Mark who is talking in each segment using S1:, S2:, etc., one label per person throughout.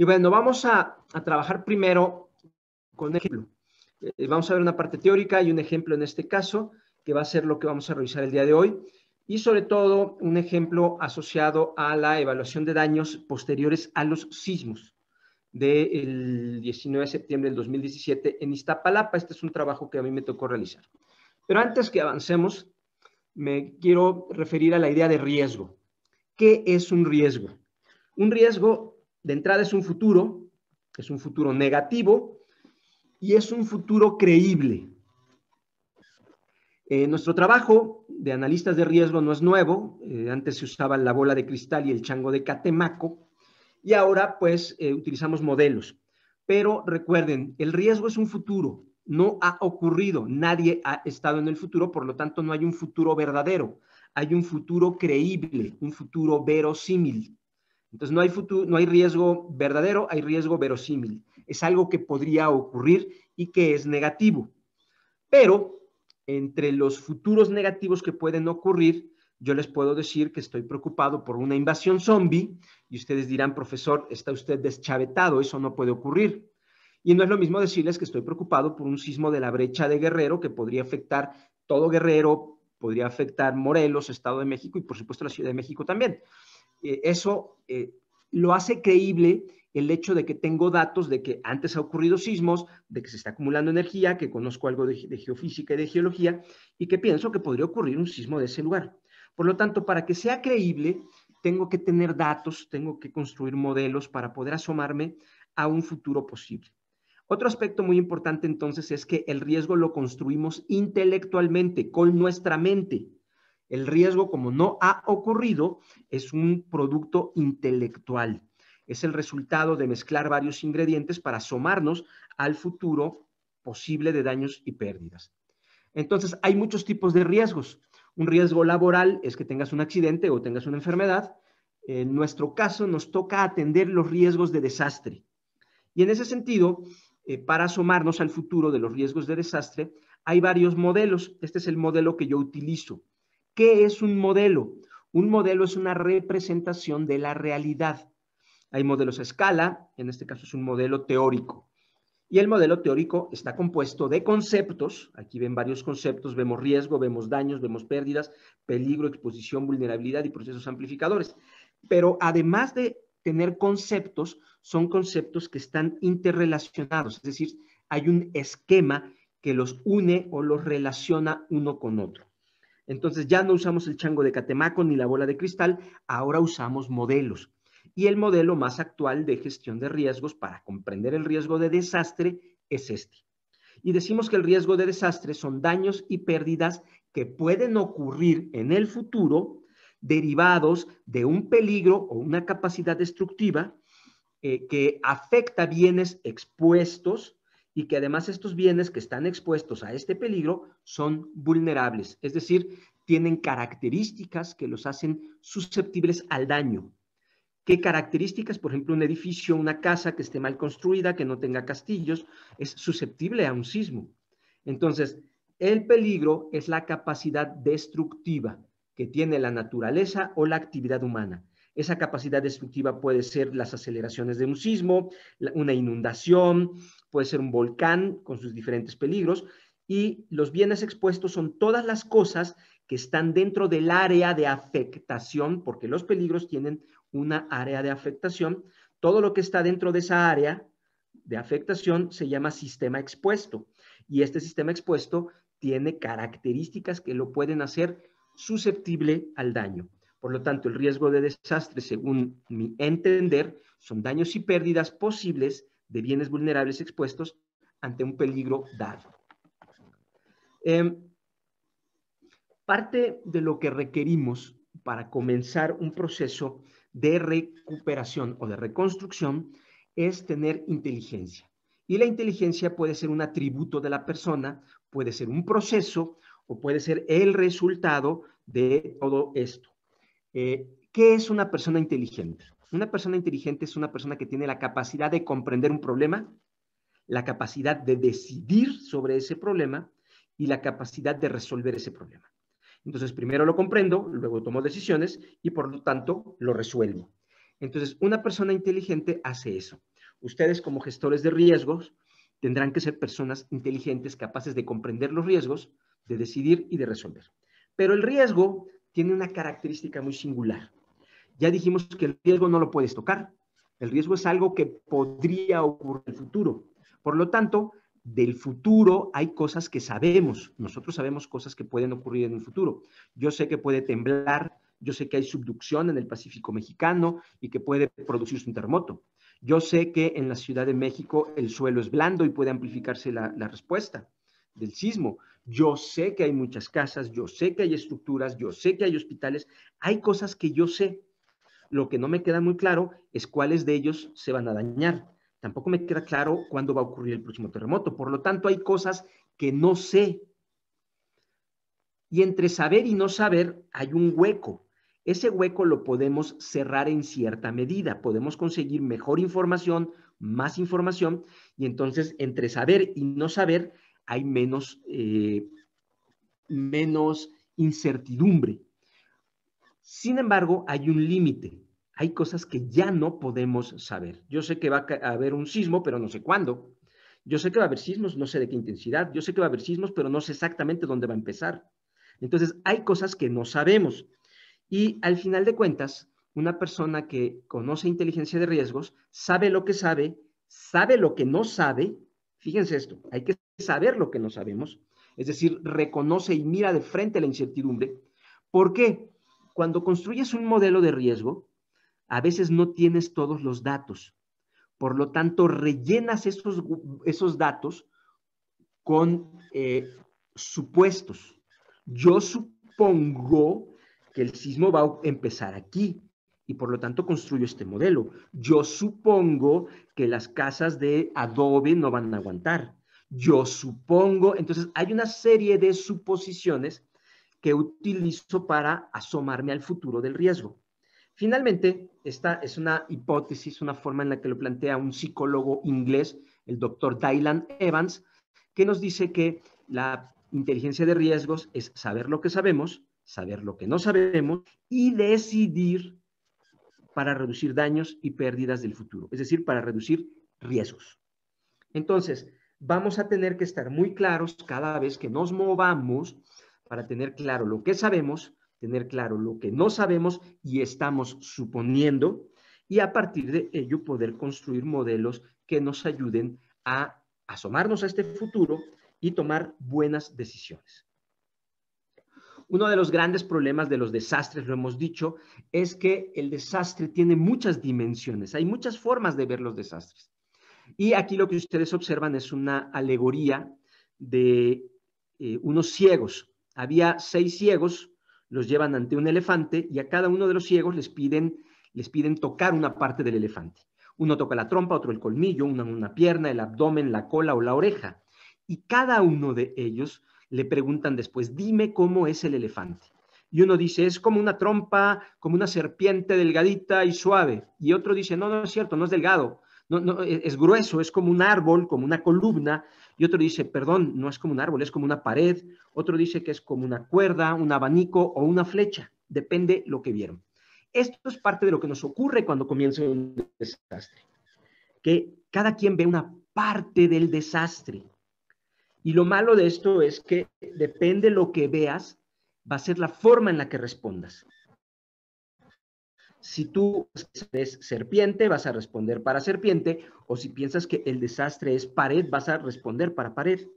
S1: Y bueno, vamos a, trabajar primero con ejemplo. Eh, vamos a ver una parte teórica y un ejemplo en este caso, que va a ser lo que vamos a revisar el día de hoy. Y sobre todo, un ejemplo asociado a la evaluación de daños posteriores a los sismos del 19 de septiembre del 2017 en Iztapalapa. Este es un trabajo que a mí me tocó realizar. Pero antes que avancemos, me quiero referir a la idea de riesgo. ¿Qué es un riesgo? Un riesgo de entrada es un futuro, es un futuro negativo y es un futuro creíble. Eh, nuestro trabajo de analistas de riesgo no es nuevo. Eh, antes se usaba la bola de cristal y el chango de catemaco y ahora pues eh, utilizamos modelos. Pero recuerden, el riesgo es un futuro, no ha ocurrido, nadie ha estado en el futuro, por lo tanto no hay un futuro verdadero, hay un futuro creíble, un futuro verosímil. Entonces no hay, no hay riesgo verdadero, hay riesgo verosímil. Es algo que podría ocurrir y que es negativo. Pero entre los futuros negativos que pueden ocurrir, yo les puedo decir que estoy preocupado por una invasión zombie y ustedes dirán, profesor, está usted deschavetado, eso no puede ocurrir. Y no es lo mismo decirles que estoy preocupado por un sismo de la brecha de Guerrero que podría afectar todo Guerrero, podría afectar Morelos, Estado de México y por supuesto la Ciudad de México también. Eh, eso eh, lo hace creíble el hecho de que tengo datos de que antes ha ocurrido sismos, de que se está acumulando energía, que conozco algo de, geofísica y de geología y que pienso que podría ocurrir un sismo de ese lugar. Por lo tanto, para que sea creíble, tengo que tener datos, tengo que construir modelos para poder asomarme a un futuro posible. Otro aspecto muy importante entonces es que el riesgo lo construimos intelectualmente, con nuestra mente. El riesgo, como no ha ocurrido, es un producto intelectual. Es el resultado de mezclar varios ingredientes para asomarnos al futuro posible de daños y pérdidas. Entonces, hay muchos tipos de riesgos. Un riesgo laboral es que tengas un accidente o tengas una enfermedad. En nuestro caso, nos toca atender los riesgos de desastre. Y en ese sentido, eh, para asomarnos al futuro de los riesgos de desastre, hay varios modelos. Este es el modelo que yo utilizo. ¿Qué es un modelo? Un modelo es una representación de la realidad. Hay modelos a escala, en este caso es un modelo teórico. Y el modelo teórico está compuesto de conceptos, aquí ven varios conceptos, vemos riesgo, vemos daños, vemos pérdidas, peligro, exposición, vulnerabilidad y procesos amplificadores. Pero además de tener conceptos, son conceptos que están interrelacionados, es decir, hay un esquema que los une o los relaciona uno con otro. Entonces ya no usamos el chango de Catemaco ni la bola de cristal, ahora usamos modelos. Y el modelo más actual de gestión de riesgos para comprender el riesgo de desastre es este. Y decimos que el riesgo de desastre son daños y pérdidas que pueden ocurrir en el futuro derivados de un peligro o una capacidad destructiva eh, que afecta bienes expuestos y que además estos bienes que están expuestos a este peligro son vulnerables, es decir, tienen características que los hacen susceptibles al daño. ¿Qué características? Por ejemplo, un edificio, una casa que esté mal construida, que no tenga castillos, es susceptible a un sismo. Entonces, el peligro es la capacidad destructiva que tiene la naturaleza o la actividad humana. Esa capacidad destructiva puede ser las aceleraciones de un sismo, una inundación, puede ser un volcán con sus diferentes peligros. Y los bienes expuestos son todas las cosas que están dentro del área de afectación, porque los peligros tienen una área de afectación. Todo lo que está dentro de esa área de afectación se llama sistema expuesto. Y este sistema expuesto tiene características que lo pueden hacer susceptible al daño. Por lo tanto, el riesgo de desastre, según mi entender, son daños y pérdidas posibles de bienes vulnerables expuestos ante un peligro dado. Em, parte de lo que requerimos para comenzar un proceso de recuperación o de reconstrucción es tener inteligencia. Y la inteligencia puede ser un atributo de la persona, puede ser un proceso o puede ser el resultado de todo esto. Eh, ¿Qué es una persona inteligente? Una persona inteligente es una persona que tiene la capacidad de comprender un problema, la capacidad de decidir sobre ese problema y la capacidad de resolver ese problema. Entonces, primero lo comprendo, luego tomo decisiones y por lo tanto lo resuelvo. Entonces, una persona inteligente hace eso. Ustedes como gestores de riesgos tendrán que ser personas inteligentes, capaces de comprender los riesgos, de decidir y de resolver. Pero el riesgo tiene una característica muy singular. Ya dijimos que el riesgo no lo puedes tocar. El riesgo es algo que podría ocurrir en el futuro. Por lo tanto, del futuro hay cosas que sabemos. Nosotros sabemos cosas que pueden ocurrir en el futuro. Yo sé que puede temblar, yo sé que hay subducción en el Pacífico mexicano y que puede producirse un terremoto. Yo sé que en la Ciudad de México el suelo es blando y puede amplificarse la, respuesta del sismo. Yo sé que hay muchas casas, yo sé que hay estructuras, yo sé que hay hospitales, hay cosas que yo sé. Lo que no me queda muy claro es cuáles de ellos se van a dañar. Tampoco me queda claro cuándo va a ocurrir el próximo terremoto. Por lo tanto, hay cosas que no sé. Y entre saber y no saber hay un hueco. Ese hueco lo podemos cerrar en cierta medida. Podemos conseguir mejor información, más información. Y entonces, entre saber y no saber, hay menos, eh, menos incertidumbre. Sin embargo, hay un límite. Hay cosas que ya no podemos saber. Yo sé que va a haber un sismo, pero no sé cuándo. Yo sé que va a haber sismos, no sé de qué intensidad. Yo sé que va a haber sismos, pero no sé exactamente dónde va a empezar. Entonces, hay cosas que no sabemos. Y al final de cuentas, una persona que conoce inteligencia de riesgos sabe lo que sabe, sabe lo que no sabe. Fíjense esto, hay que saber lo que no sabemos, es decir, reconoce y mira de frente la incertidumbre. porque Cuando construyes un modelo de riesgo, a veces no tienes todos los datos. Por lo tanto, rellenas esos, esos datos con eh, supuestos. Yo supongo que el sismo va a empezar aquí y por lo tanto construyo este modelo. Yo supongo que las casas de adobe no van a aguantar yo supongo. Entonces, hay una serie de suposiciones que utilizo para asomarme al futuro del riesgo. Finalmente, esta es una hipótesis, una forma en la que lo plantea un psicólogo inglés, el doctor Dylan Evans, que nos dice que la inteligencia de riesgos es saber lo que sabemos, saber lo que no sabemos y decidir para reducir daños y pérdidas del futuro, es decir, para reducir riesgos. Entonces, vamos a tener que estar muy claros cada vez que nos movamos para tener claro lo que sabemos, tener claro lo que no sabemos y estamos suponiendo y a partir de ello poder construir modelos que nos ayuden a asomarnos a este futuro y tomar buenas decisiones. Uno de los grandes problemas de los desastres, lo hemos dicho, es que el desastre tiene muchas dimensiones, hay muchas formas de ver los desastres. Y aquí lo que ustedes observan es una alegoría de eh, unos ciegos. Había seis ciegos, los llevan ante un elefante y a cada uno de los ciegos les piden, les piden tocar una parte del elefante. Uno toca la trompa, otro el colmillo, uno una pierna, el abdomen, la cola o la oreja. Y cada uno de ellos le preguntan después, dime cómo es el elefante. Y uno dice, es como una trompa, como una serpiente delgadita y suave. Y otro dice, no, no es cierto, no es delgado, no, e, es grueso, es como un árbol, como una columna, y otro dice, perdón, no es como un árbol, es como una pared, otro dice que es como una cuerda, un abanico o una flecha, depende lo que vieron. Esto es parte de lo que nos ocurre cuando comienza un desastre, que cada quien ve una parte del desastre. Y lo malo de esto es que depende lo que veas, va a ser la forma en la que respondas. Si tú eres serpiente, vas a responder para serpiente, o si piensas que el desastre es pared, vas a responder para pared.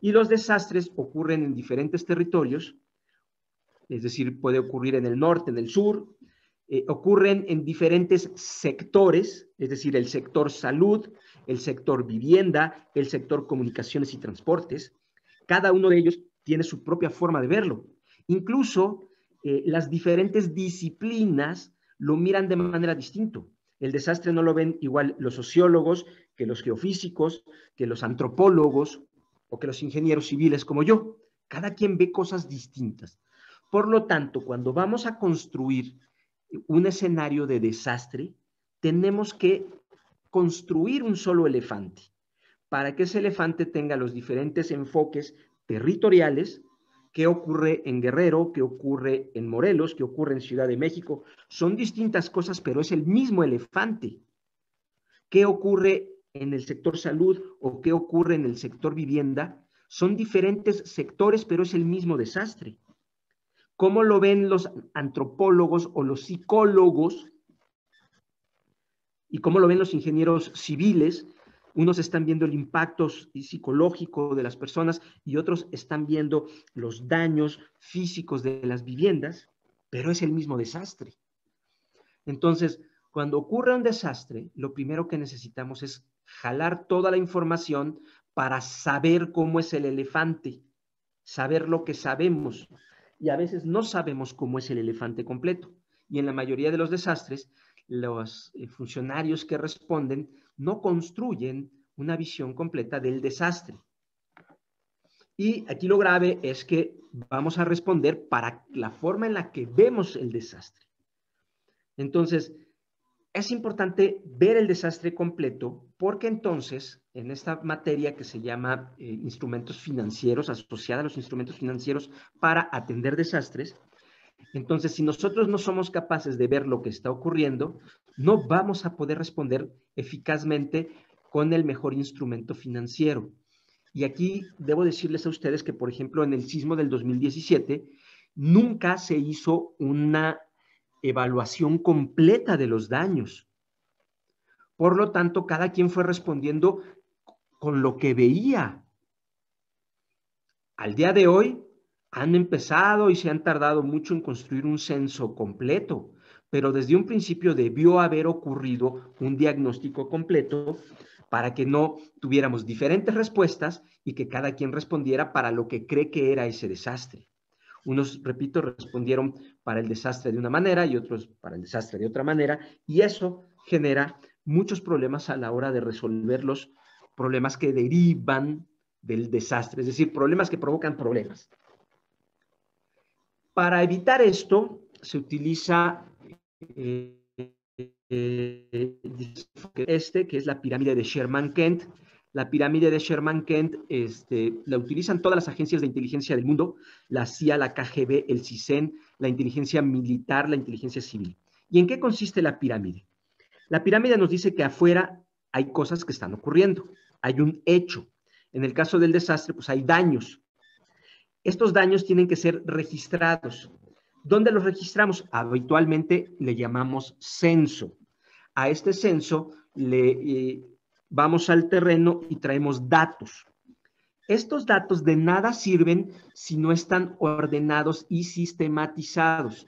S1: Y los desastres ocurren en diferentes territorios, es decir, puede ocurrir en el norte, en el sur, eh, ocurren en diferentes sectores, es decir, el sector salud, el sector vivienda, el sector comunicaciones y transportes. Cada uno de ellos tiene su propia forma de verlo. Incluso eh, las diferentes disciplinas lo miran de manera distinta. El desastre no lo ven igual los sociólogos que los geofísicos, que los antropólogos o que los ingenieros civiles como yo. Cada quien ve cosas distintas. Por lo tanto, cuando vamos a construir un escenario de desastre, tenemos que construir un solo elefante para que ese elefante tenga los diferentes enfoques territoriales, qué ocurre en Guerrero, qué ocurre en Morelos, qué ocurre en Ciudad de México. Son distintas cosas, pero es el mismo elefante. ¿Qué ocurre en el sector salud o qué ocurre en el sector vivienda? Son diferentes sectores, pero es el mismo desastre. ¿Cómo lo ven los antropólogos o los psicólogos? ¿Y cómo lo ven los ingenieros civiles? Unos están viendo el impacto psicológico de las personas y otros están viendo los daños físicos de las viviendas, pero es el mismo desastre. Entonces, cuando ocurre un desastre, lo primero que necesitamos es jalar toda la información para saber cómo es el elefante, saber lo que sabemos. Y a veces no sabemos cómo es el elefante completo. Y en la mayoría de los desastres los eh, funcionarios que responden no construyen una visión completa del desastre. Y aquí lo grave es que vamos a responder para la forma en la que vemos el desastre. Entonces, es importante ver el desastre completo porque entonces en esta materia que se llama eh, instrumentos financieros, asociada a los instrumentos financieros para atender desastres, entonces, si nosotros no somos capaces de ver lo que está ocurriendo, no vamos a poder responder eficazmente con el mejor instrumento financiero. Y aquí debo decirles a ustedes que, por ejemplo, en el sismo del 2017, nunca se hizo una evaluación completa de los daños. Por lo tanto, cada quien fue respondiendo con lo que veía. Al día de hoy, han empezado y se han tardado mucho en construir un censo completo, pero desde un principio debió haber ocurrido un diagnóstico completo para que no tuviéramos diferentes respuestas y que cada quien respondiera para lo que cree que era ese desastre. Unos, repito, respondieron para el desastre de una manera y otros para el desastre de otra manera, y eso genera muchos problemas a la hora de resolver los problemas que derivan del desastre, es decir, problemas que provocan problemas. Para evitar esto, se utiliza eh, este, que es la pirámide de Sherman-Kent. La pirámide de Sherman-Kent este, la utilizan todas las agencias de inteligencia del mundo, la CIA, la KGB, el CISEN, la inteligencia militar, la inteligencia civil. ¿Y en qué consiste la pirámide? La pirámide nos dice que afuera hay cosas que están ocurriendo, hay un hecho. En el caso del desastre, pues hay daños, estos daños tienen que ser registrados. ¿Dónde los registramos? Habitualmente le llamamos censo. A este censo le eh, vamos al terreno y traemos datos. Estos datos de nada sirven si no están ordenados y sistematizados.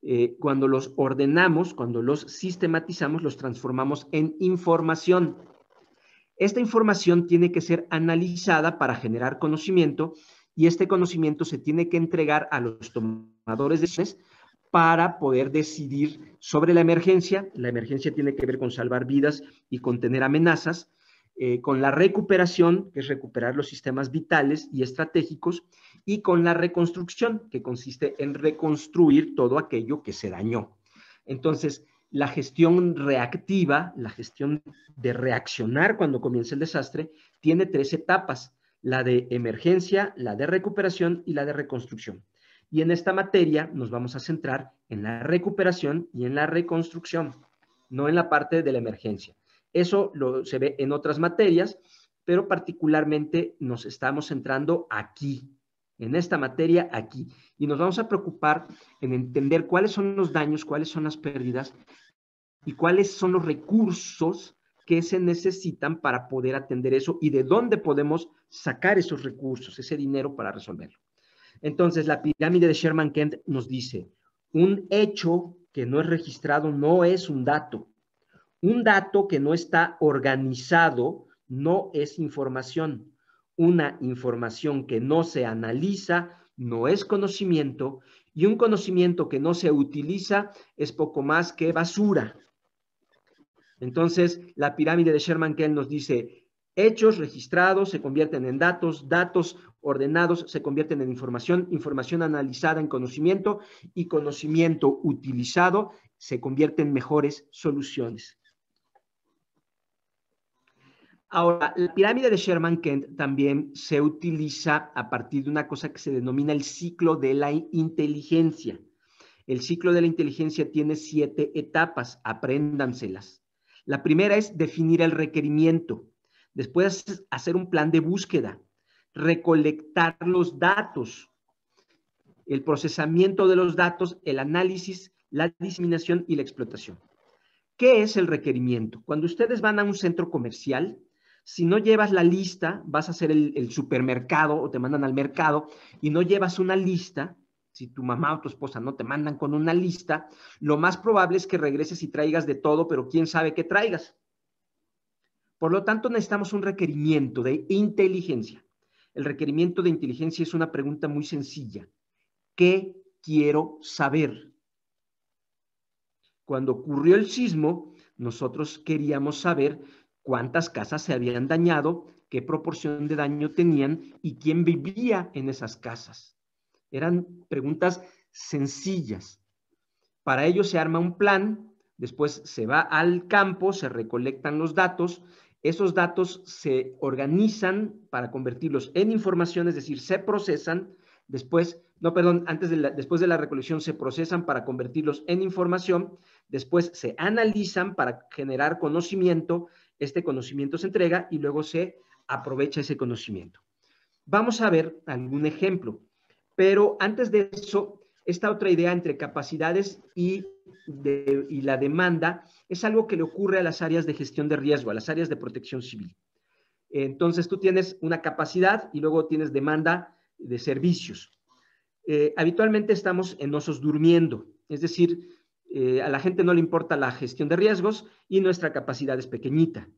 S1: Eh, cuando los ordenamos, cuando los sistematizamos, los transformamos en información. Esta información tiene que ser analizada para generar conocimiento y este conocimiento se tiene que entregar a los tomadores de decisiones para poder decidir sobre la emergencia. La emergencia tiene que ver con salvar vidas y contener amenazas, eh, con la recuperación, que es recuperar los sistemas vitales y estratégicos, y con la reconstrucción, que consiste en reconstruir todo aquello que se dañó. Entonces, la gestión reactiva, la gestión de reaccionar cuando comienza el desastre, tiene tres etapas la de emergencia, la de recuperación y la de reconstrucción. Y en esta materia nos vamos a centrar en la recuperación y en la reconstrucción, no en la parte de la emergencia. Eso lo, se ve en otras materias, pero particularmente nos estamos centrando aquí, en esta materia aquí. Y nos vamos a preocupar en entender cuáles son los daños, cuáles son las pérdidas y cuáles son los recursos que se necesitan para poder atender eso y de dónde podemos sacar esos recursos, ese dinero para resolverlo. Entonces, la pirámide de Sherman-Kent nos dice, un hecho que no es registrado no es un dato. Un dato que no está organizado no es información. Una información que no se analiza no es conocimiento y un conocimiento que no se utiliza es poco más que basura. Entonces, la pirámide de Sherman Kent nos dice, Hechos registrados se convierten en datos, datos ordenados se convierten en información, información analizada en conocimiento y conocimiento utilizado se convierte en mejores soluciones. Ahora, la pirámide de Sherman-Kent también se utiliza a partir de una cosa que se denomina el ciclo de la inteligencia. El ciclo de la inteligencia tiene siete etapas, apréndanselas. La primera es definir el requerimiento. Después hacer un plan de búsqueda, recolectar los datos, el procesamiento de los datos, el análisis, la diseminación y la explotación. ¿Qué es el requerimiento? Cuando ustedes van a un centro comercial, si no llevas la lista, vas a hacer el, el, supermercado o te mandan al mercado y no llevas una lista, si tu mamá o tu esposa no te mandan con una lista, lo más probable es que regreses y traigas de todo, pero quién sabe qué traigas. Por lo tanto, necesitamos un requerimiento de inteligencia. El requerimiento de inteligencia es una pregunta muy sencilla. ¿Qué quiero saber? Cuando ocurrió el sismo, nosotros queríamos saber cuántas casas se habían dañado, qué proporción de daño tenían y quién vivía en esas casas. Eran preguntas sencillas. Para ello se arma un plan, después se va al campo, se recolectan los datos, esos datos se organizan para convertirlos en información, es decir, se procesan, después, no, perdón, antes de después de la recolección se procesan para convertirlos en información, después se analizan para generar conocimiento, este conocimiento se entrega y luego se aprovecha ese conocimiento. Vamos a ver algún ejemplo, pero antes de eso, esta otra idea entre capacidades y y la demanda es algo que le ocurre a las áreas de gestión de riesgo, a las áreas de protección civil. Entonces tú tienes una capacidad y luego tienes demanda de servicios. Eh, habitualmente estamos en osos durmiendo, es decir, eh, a la gente no le importa la gestión de riesgos y nuestra capacidad es pequeñita.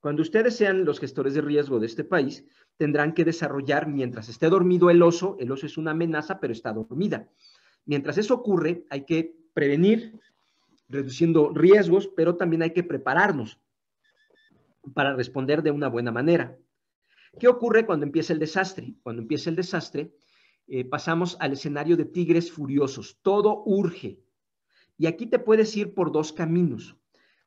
S1: Cuando ustedes sean los gestores de riesgo de este país, tendrán que desarrollar mientras esté dormido el oso, el oso es una amenaza, pero está dormida. Mientras eso ocurre, hay que prevenir, reduciendo riesgos, pero también hay que prepararnos para responder de una buena manera. ¿Qué ocurre cuando empieza el desastre? Cuando empieza el desastre, eh, pasamos al escenario de tigres furiosos. Todo urge. Y aquí te puedes ir por dos caminos.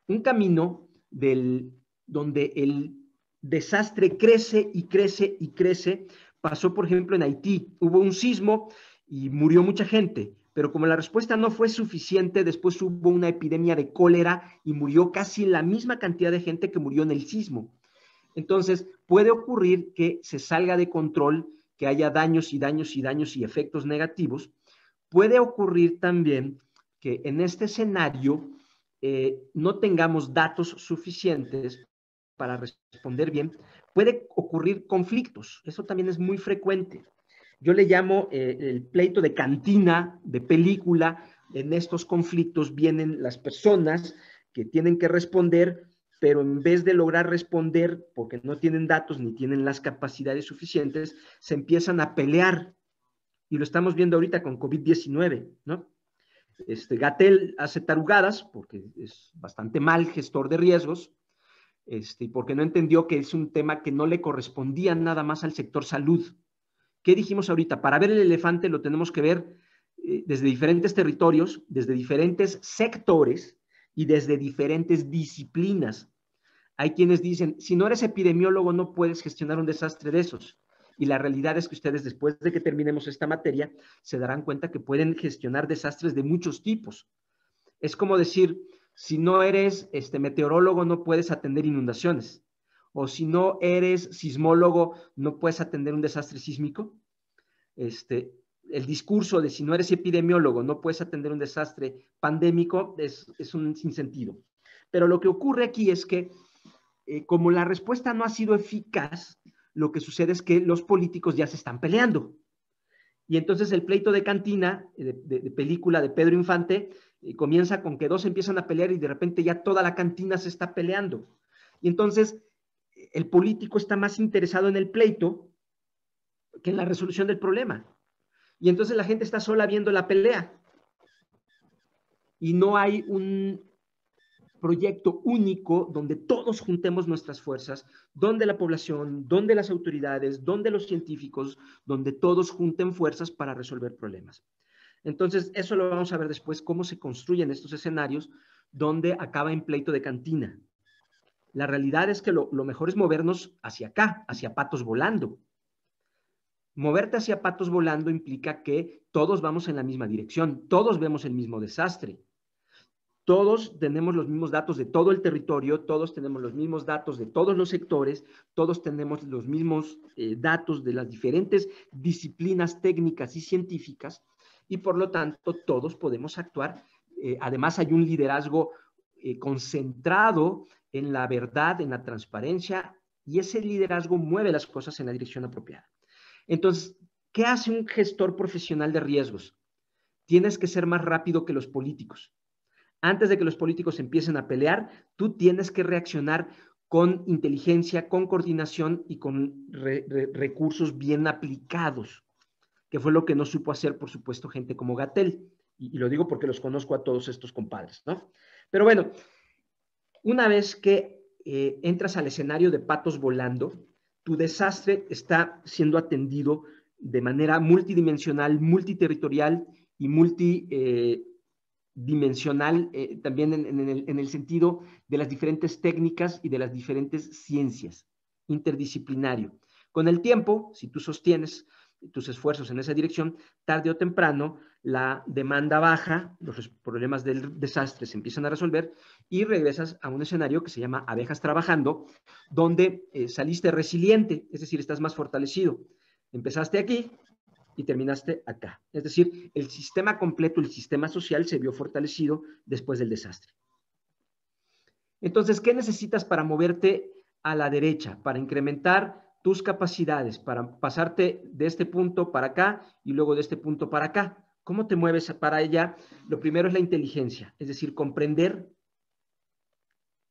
S1: Un camino del, donde el desastre crece y crece y crece. Pasó, por ejemplo, en Haití. Hubo un sismo y murió mucha gente pero como la respuesta no fue suficiente, después hubo una epidemia de cólera y murió casi la misma cantidad de gente que murió en el sismo. Entonces, puede ocurrir que se salga de control, que haya daños y daños y daños y efectos negativos. Puede ocurrir también que en este escenario eh, no tengamos datos suficientes para responder bien. Puede ocurrir conflictos, eso también es muy frecuente yo le llamo eh, el pleito de cantina, de película. En estos conflictos vienen las personas que tienen que responder, pero en vez de lograr responder porque no tienen datos ni tienen las capacidades suficientes, se empiezan a pelear. Y lo estamos viendo ahorita con COVID-19, ¿no? Este, Gatel hace tarugadas porque es bastante mal gestor de riesgos, este, porque no entendió que es un tema que no le correspondía nada más al sector salud. ¿Qué dijimos ahorita? Para ver el elefante lo tenemos que ver eh, desde diferentes territorios, desde diferentes sectores y desde diferentes disciplinas. Hay quienes dicen, si no eres epidemiólogo no puedes gestionar un desastre de esos. Y la realidad es que ustedes después de que terminemos esta materia se darán cuenta que pueden gestionar desastres de muchos tipos. Es como decir, si no eres este meteorólogo no puedes atender inundaciones o si no eres sismólogo, no puedes atender un desastre sísmico. Este, el discurso de si no eres epidemiólogo, no puedes atender un desastre pandémico, es, es un sinsentido. Pero lo que ocurre aquí es que eh, como la respuesta no ha sido eficaz, lo que sucede es que los políticos ya se están peleando. Y entonces el pleito de cantina, de, película de Pedro Infante, eh, comienza con que dos empiezan a pelear y de repente ya toda la cantina se está peleando. Y entonces el político está más interesado en el pleito que en la resolución del problema. Y entonces la gente está sola viendo la pelea. Y no hay un proyecto único donde todos juntemos nuestras fuerzas, donde la población, donde las autoridades, donde los científicos, donde todos junten fuerzas para resolver problemas. Entonces, eso lo vamos a ver después, cómo se construyen estos escenarios donde acaba en pleito de cantina, la realidad es que lo, mejor es movernos hacia acá, hacia patos volando. Moverte hacia patos volando implica que todos vamos en la misma dirección, todos vemos el mismo desastre, todos tenemos los mismos datos de todo el territorio, todos tenemos los mismos datos de todos los sectores, todos tenemos los mismos eh, datos de las diferentes disciplinas técnicas y científicas y por lo tanto todos podemos actuar. Eh, además hay un liderazgo eh, concentrado en la verdad, en la transparencia, y ese liderazgo mueve las cosas en la dirección apropiada. Entonces, ¿qué hace un gestor profesional de riesgos? Tienes que ser más rápido que los políticos. Antes de que los políticos empiecen a pelear, tú tienes que reaccionar con inteligencia, con coordinación y con recursos bien aplicados, que fue lo que no supo hacer, por supuesto, gente como Gatel. y, lo digo porque los conozco a todos estos compadres, ¿no? Pero bueno, una vez que eh, entras al escenario de patos volando, tu desastre está siendo atendido de manera multidimensional, multiterritorial y multidimensional, eh, eh, también en, el, sentido de las diferentes técnicas y de las diferentes ciencias, interdisciplinario. Con el tiempo, si tú sostienes tus esfuerzos en esa dirección, tarde o temprano la demanda baja, los problemas del desastre se empiezan a resolver y regresas a un escenario que se llama abejas trabajando, donde eh, saliste resiliente, es decir, estás más fortalecido. Empezaste aquí y terminaste acá. Es decir, el sistema completo, el sistema social se vio fortalecido después del desastre. Entonces, ¿qué necesitas para moverte a la derecha, para incrementar tus capacidades para pasarte de este punto para acá y luego de este punto para acá. ¿Cómo te mueves para allá? Lo primero es la inteligencia, es decir, comprender,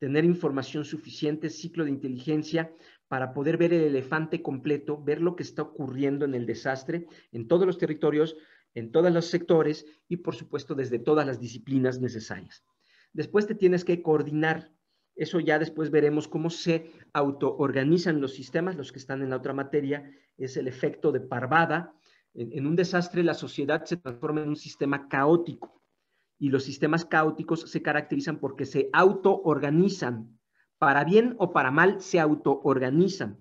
S1: tener información suficiente, ciclo de inteligencia para poder ver el elefante completo, ver lo que está ocurriendo en el desastre, en todos los territorios, en todos los sectores y, por supuesto, desde todas las disciplinas necesarias. Después te tienes que coordinar, eso ya después veremos cómo se autoorganizan los sistemas, los que están en la otra materia, es el efecto de parvada. En, un desastre la sociedad se transforma en un sistema caótico y los sistemas caóticos se caracterizan porque se autoorganizan. Para bien o para mal, se autoorganizan.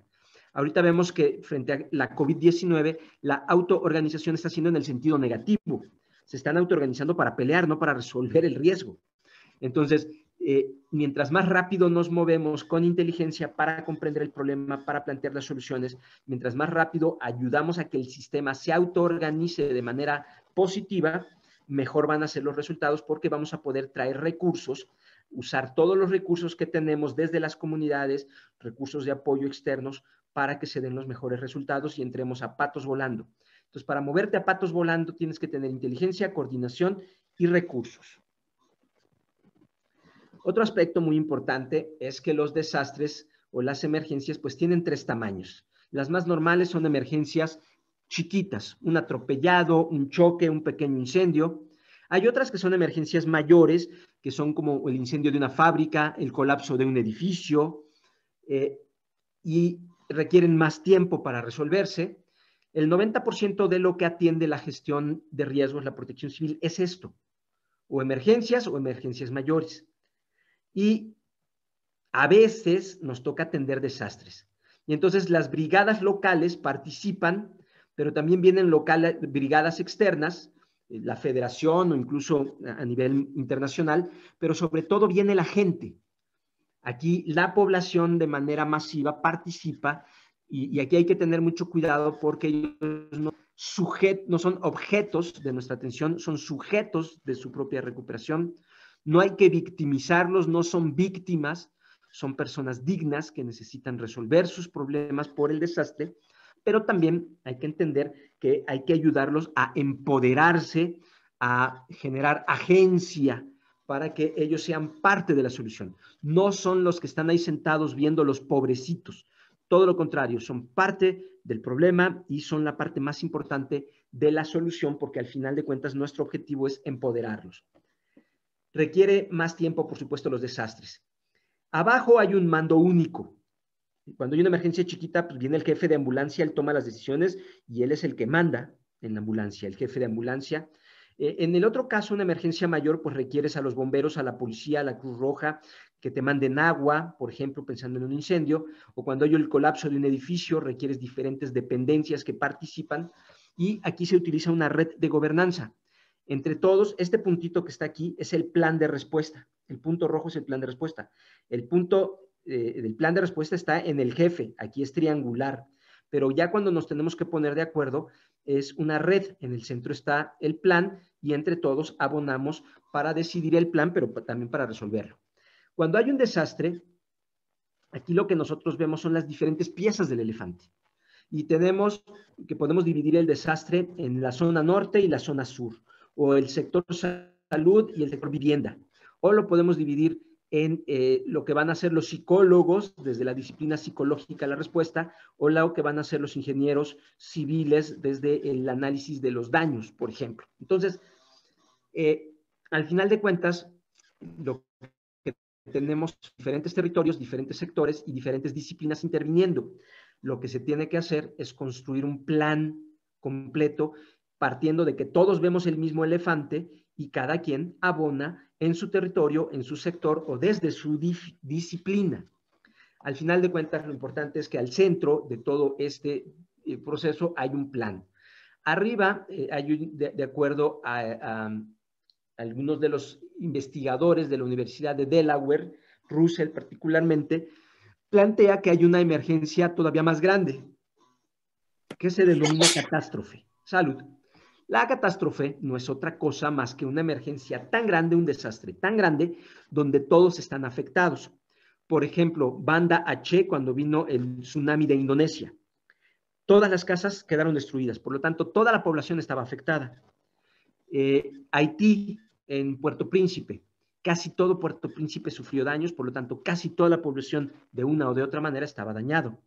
S1: Ahorita vemos que frente a la COVID-19, la autoorganización está siendo en el sentido negativo. Se están autoorganizando para pelear, no para resolver el riesgo. Entonces, eh, mientras más rápido nos movemos con inteligencia para comprender el problema, para plantear las soluciones, mientras más rápido ayudamos a que el sistema se autoorganice de manera positiva, mejor van a ser los resultados porque vamos a poder traer recursos, usar todos los recursos que tenemos desde las comunidades, recursos de apoyo externos, para que se den los mejores resultados y entremos a patos volando. Entonces, para moverte a patos volando tienes que tener inteligencia, coordinación y recursos. Otro aspecto muy importante es que los desastres o las emergencias pues tienen tres tamaños. Las más normales son emergencias chiquitas, un atropellado, un choque, un pequeño incendio. Hay otras que son emergencias mayores, que son como el incendio de una fábrica, el colapso de un edificio, eh, y requieren más tiempo para resolverse. El 90% de lo que atiende la gestión de riesgos, la protección civil, es esto, o emergencias o emergencias mayores y a veces nos toca atender desastres. Y entonces las brigadas locales participan, pero también vienen brigadas externas, eh, la federación o incluso a nivel internacional, pero sobre todo viene la gente. Aquí la población de manera masiva participa y, aquí hay que tener mucho cuidado porque ellos no, no son objetos de nuestra atención, son sujetos de su propia recuperación, no hay que victimizarlos, no son víctimas, son personas dignas que necesitan resolver sus problemas por el desastre, pero también hay que entender que hay que ayudarlos a empoderarse, a generar agencia para que ellos sean parte de la solución. No son los que están ahí sentados viendo los pobrecitos. Todo lo contrario, son parte del problema y son la parte más importante de la solución porque al final de cuentas nuestro objetivo es empoderarlos requiere más tiempo, por supuesto, los desastres. Abajo hay un mando único. Cuando hay una emergencia chiquita, pues viene el jefe de ambulancia, él toma las decisiones y él es el que manda en la ambulancia, el jefe de ambulancia. Eh, en el otro caso, una emergencia mayor, pues requieres a los bomberos, a la policía, a la Cruz Roja, que te manden agua, por ejemplo, pensando en un incendio, o cuando hay el colapso de un edificio, requieres diferentes dependencias que participan. Y aquí se utiliza una red de gobernanza. Entre todos, este puntito que está aquí es el plan de respuesta. El punto rojo es el plan de respuesta. El punto eh, del plan de respuesta está en el jefe. Aquí es triangular. Pero ya cuando nos tenemos que poner de acuerdo, es una red. En el centro está el plan y entre todos abonamos para decidir el plan, pero también para resolverlo. Cuando hay un desastre, aquí lo que nosotros vemos son las diferentes piezas del elefante. Y tenemos que podemos dividir el desastre en la zona norte y la zona sur o el sector salud y el sector vivienda. O lo podemos dividir en eh, lo que van a hacer los psicólogos desde la disciplina psicológica la respuesta o lo que van a hacer los ingenieros civiles desde el análisis de los daños, por ejemplo. Entonces, eh, al final de cuentas, tenemos diferentes territorios, diferentes sectores y diferentes disciplinas interviniendo. Lo que se tiene que hacer es construir un plan completo partiendo de que todos vemos el mismo elefante y cada quien abona en su territorio, en su sector o desde su disciplina. Al final de cuentas, lo importante es que al centro de todo este eh, proceso hay un plan. Arriba, eh, hay de, acuerdo a, a, um, algunos de los investigadores de la Universidad de Delaware, Russell particularmente, plantea que hay una emergencia todavía más grande, que se denomina catástrofe. Salud. La catástrofe no es otra cosa más que una emergencia tan grande, un desastre tan grande, donde todos están afectados. Por ejemplo, Banda H cuando vino el tsunami de Indonesia. Todas las casas quedaron destruidas, por lo tanto, toda la población estaba afectada. Eh, Haití, en Puerto Príncipe, casi todo Puerto Príncipe sufrió daños, por lo tanto, casi toda la población de una o de otra manera estaba dañado.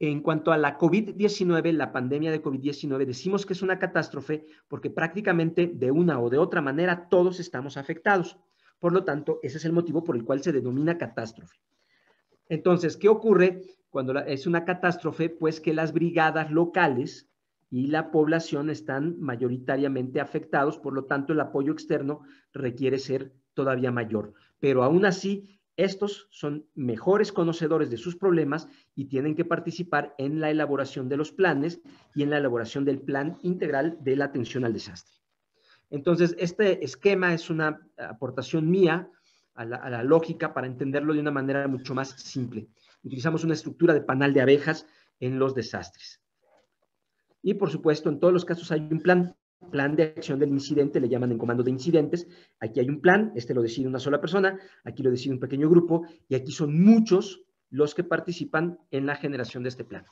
S1: En cuanto a la COVID-19, la pandemia de COVID-19, decimos que es una catástrofe porque prácticamente de una o de otra manera todos estamos afectados. Por lo tanto, ese es el motivo por el cual se denomina catástrofe. Entonces, ¿qué ocurre cuando es una catástrofe? Pues que las brigadas locales y la población están mayoritariamente afectados, por lo tanto, el apoyo externo requiere ser todavía mayor. Pero aún así, estos son mejores conocedores de sus problemas y tienen que participar en la elaboración de los planes y en la elaboración del plan integral de la atención al desastre. Entonces, este esquema es una aportación mía a la, lógica para entenderlo de una manera mucho más simple. Utilizamos una estructura de panal de abejas en los desastres. Y por supuesto, en todos los casos hay un plan plan de acción del incidente, le llaman en comando de incidentes. Aquí hay un plan, este lo decide una sola persona, aquí lo decide un pequeño grupo y aquí son muchos los que participan en la generación de este plan.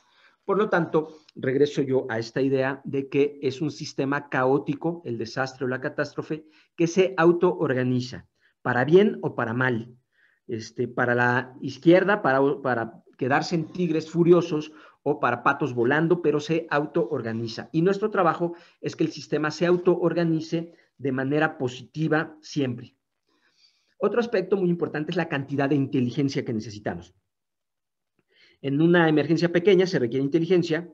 S1: Por lo tanto, regreso yo a esta idea de que es un sistema caótico, el desastre o la catástrofe, que se autoorganiza, para bien o para mal. Este, para la izquierda, para, para quedarse en tigres furiosos o para patos volando, pero se autoorganiza. Y nuestro trabajo es que el sistema se autoorganice de manera positiva siempre. Otro aspecto muy importante es la cantidad de inteligencia que necesitamos. En una emergencia pequeña se requiere inteligencia,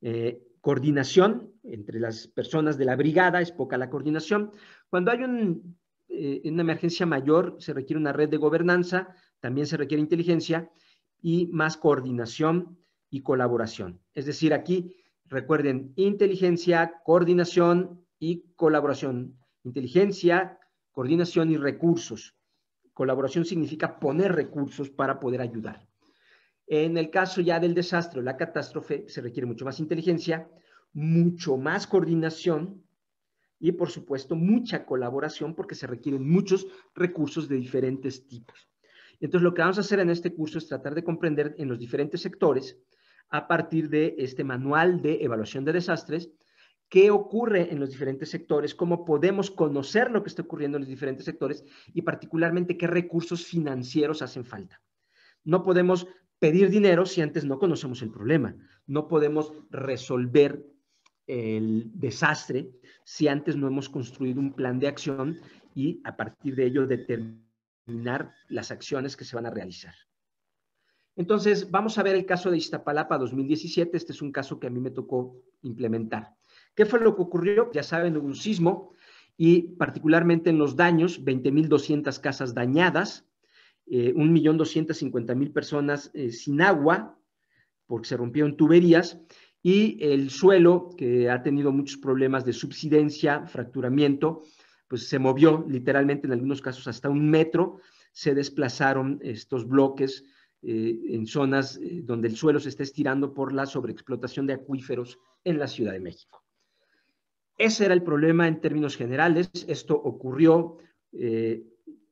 S1: eh, coordinación entre las personas de la brigada, es poca la coordinación. Cuando hay eh, una emergencia mayor se requiere una red de gobernanza, también se requiere inteligencia y más coordinación y colaboración. Es decir, aquí recuerden inteligencia, coordinación y colaboración. Inteligencia, coordinación y recursos. Colaboración significa poner recursos para poder ayudar. En el caso ya del desastre o la catástrofe, se requiere mucho más inteligencia, mucho más coordinación y, por supuesto, mucha colaboración porque se requieren muchos recursos de diferentes tipos. Entonces, lo que vamos a hacer en este curso es tratar de comprender en los diferentes sectores a partir de este manual de evaluación de desastres, qué ocurre en los diferentes sectores, cómo podemos conocer lo que está ocurriendo en los diferentes sectores y particularmente qué recursos financieros hacen falta. No podemos pedir dinero si antes no conocemos el problema. No podemos resolver el desastre si antes no hemos construido un plan de acción y a partir de ello determinar las acciones que se van a realizar. Entonces, vamos a ver el caso de Iztapalapa 2017. Este es un caso que a mí me tocó implementar. ¿Qué fue lo que ocurrió? Ya saben, hubo un sismo y particularmente en los daños, 20.200 casas dañadas, 1.250.000 eh, personas eh, sin agua porque se rompieron tuberías y el suelo que ha tenido muchos problemas de subsidencia, fracturamiento, pues se movió literalmente en algunos casos hasta un metro, se desplazaron estos bloques eh, en zonas eh, donde el suelo se está estirando por la sobreexplotación de acuíferos en la Ciudad de México. Ese era el problema en términos generales. Esto ocurrió eh,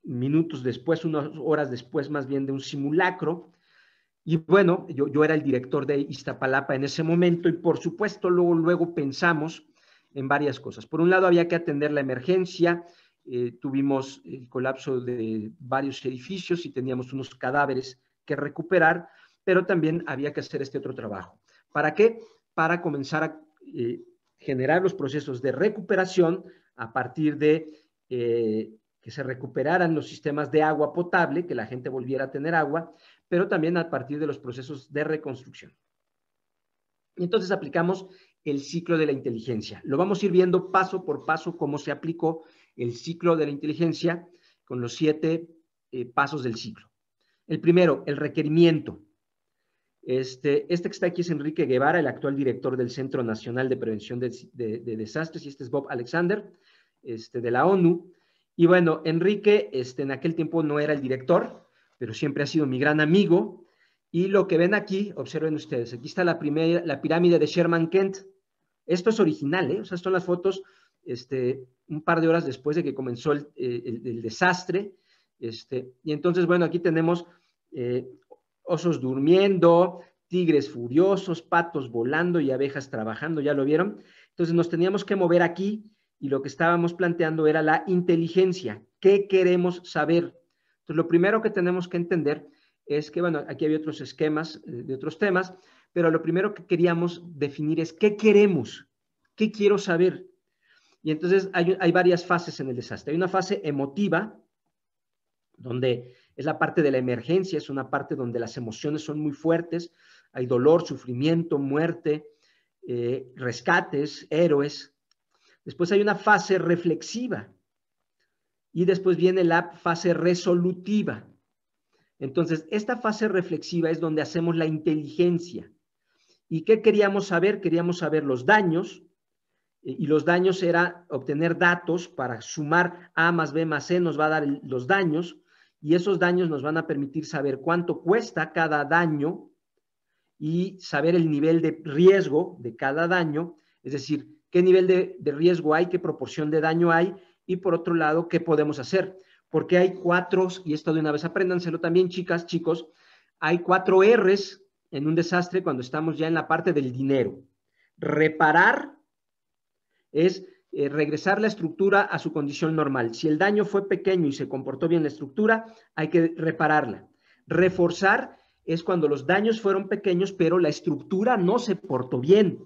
S1: minutos después, unas horas después más bien de un simulacro. Y bueno, yo, yo, era el director de Iztapalapa en ese momento y por supuesto luego, luego pensamos en varias cosas. Por un lado había que atender la emergencia, tuvimos el colapso de varios edificios y teníamos unos cadáveres que recuperar, pero también había que hacer este otro trabajo. ¿Para qué? Para comenzar a eh, generar los procesos de recuperación a partir de eh, que se recuperaran los sistemas de agua potable, que la gente volviera a tener agua, pero también a partir de los procesos de reconstrucción. Entonces aplicamos el ciclo de la inteligencia. Lo vamos a ir viendo paso por paso cómo se aplicó el ciclo de la inteligencia con los siete eh, pasos del ciclo. El primero, el requerimiento. Este, este que está aquí es Enrique Guevara, el actual director del Centro Nacional de Prevención de, Desastres, y este es Bob Alexander, este, de la ONU. Y bueno, Enrique este, en aquel tiempo no era el director, pero siempre ha sido mi gran amigo. Y lo que ven aquí, observen ustedes, aquí está la, la pirámide de Sherman Kent. Esto es original, ¿eh? o sea, son las fotos este, un par de horas después de que comenzó el, eh, el desastre. Este, y entonces, bueno, aquí tenemos eh, osos durmiendo, tigres furiosos, patos volando y abejas trabajando, ¿ya lo vieron? Entonces nos teníamos que mover aquí y lo que estábamos planteando era la inteligencia. ¿Qué queremos saber? Entonces lo primero que tenemos que entender es que, bueno, aquí había otros esquemas eh, de otros temas, pero lo primero que queríamos definir es qué queremos, qué quiero saber. Y entonces hay, hay varias fases en el desastre. Hay una fase emotiva, donde es la parte de la emergencia, es una parte donde las emociones son muy fuertes, hay dolor, sufrimiento, muerte, eh, rescates, héroes. Después hay una fase reflexiva y después viene la fase resolutiva. Entonces, esta fase reflexiva es donde hacemos la inteligencia. ¿Y qué queríamos saber? Queríamos saber los daños, eh, y los daños era obtener datos para sumar A más B más C nos va a dar los daños, y esos daños nos van a permitir saber cuánto cuesta cada daño y saber el nivel de riesgo de cada daño, es decir, qué nivel de, riesgo hay, qué proporción de daño hay y por otro lado, qué podemos hacer. Porque hay cuatro, y esto de una vez apréndanselo también, chicas, chicos, hay cuatro R's en un desastre cuando estamos ya en la parte del dinero. Reparar es eh, regresar la estructura a su condición normal. Si el daño fue pequeño y se comportó bien la estructura, hay que repararla. Reforzar es cuando los daños fueron pequeños, pero la estructura no se portó bien.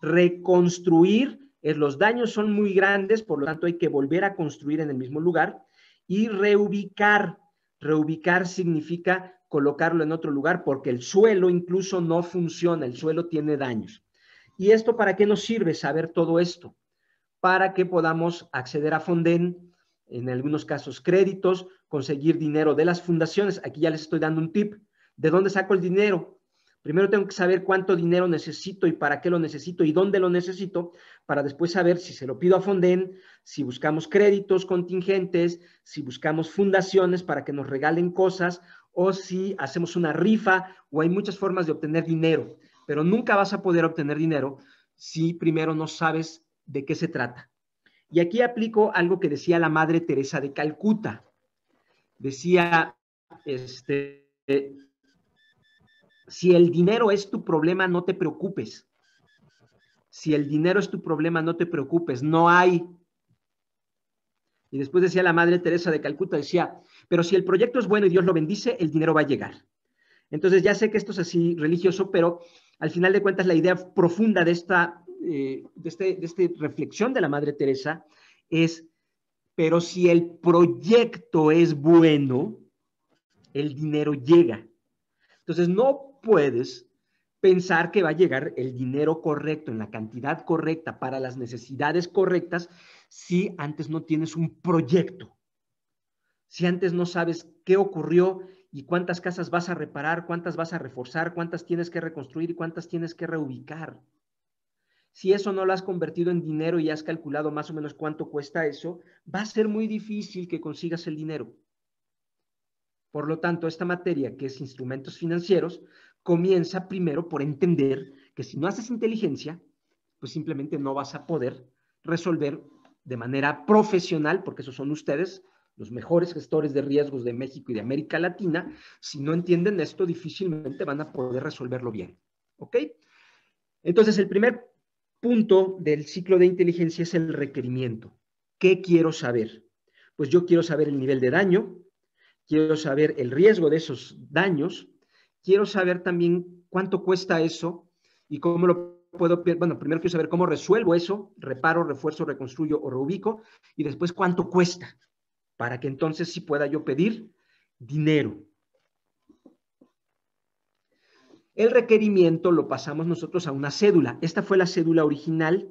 S1: Reconstruir es los daños son muy grandes, por lo tanto hay que volver a construir en el mismo lugar. Y reubicar, reubicar significa colocarlo en otro lugar porque el suelo incluso no funciona, el suelo tiene daños. ¿Y esto para qué nos sirve saber todo esto? para que podamos acceder a Fonden, en algunos casos créditos, conseguir dinero de las fundaciones. Aquí ya les estoy dando un tip. ¿De dónde saco el dinero? Primero tengo que saber cuánto dinero necesito y para qué lo necesito y dónde lo necesito para después saber si se lo pido a Fonden, si buscamos créditos contingentes, si buscamos fundaciones para que nos regalen cosas o si hacemos una rifa o hay muchas formas de obtener dinero. Pero nunca vas a poder obtener dinero si primero no sabes de qué se trata. Y aquí aplico algo que decía la Madre Teresa de Calcuta. Decía, este, si el dinero es tu problema, no te preocupes. Si el dinero es tu problema, no te preocupes, no hay. Y después decía la Madre Teresa de Calcuta, decía, pero si el proyecto es bueno y Dios lo bendice, el dinero va a llegar. Entonces ya sé que esto es así religioso, pero al final de cuentas la idea profunda de esta eh, de, este, de esta reflexión de la Madre Teresa es, pero si el proyecto es bueno, el dinero llega. Entonces no puedes pensar que va a llegar el dinero correcto, en la cantidad correcta, para las necesidades correctas, si antes no tienes un proyecto, si antes no sabes qué ocurrió y cuántas casas vas a reparar, cuántas vas a reforzar, cuántas tienes que reconstruir y cuántas tienes que reubicar si eso no lo has convertido en dinero y has calculado más o menos cuánto cuesta eso, va a ser muy difícil que consigas el dinero. Por lo tanto, esta materia, que es instrumentos financieros, comienza primero por entender que si no haces inteligencia, pues simplemente no vas a poder resolver de manera profesional, porque esos son ustedes, los mejores gestores de riesgos de México y de América Latina, si no entienden esto, difícilmente van a poder resolverlo bien. ¿Ok? Entonces, el primer punto del ciclo de inteligencia es el requerimiento. ¿Qué quiero saber? Pues yo quiero saber el nivel de daño, quiero saber el riesgo de esos daños, quiero saber también cuánto cuesta eso y cómo lo puedo, bueno, primero quiero saber cómo resuelvo eso, reparo, refuerzo, reconstruyo o reubico, y después cuánto cuesta, para que entonces sí pueda yo pedir dinero. El requerimiento lo pasamos nosotros a una cédula. Esta fue la cédula original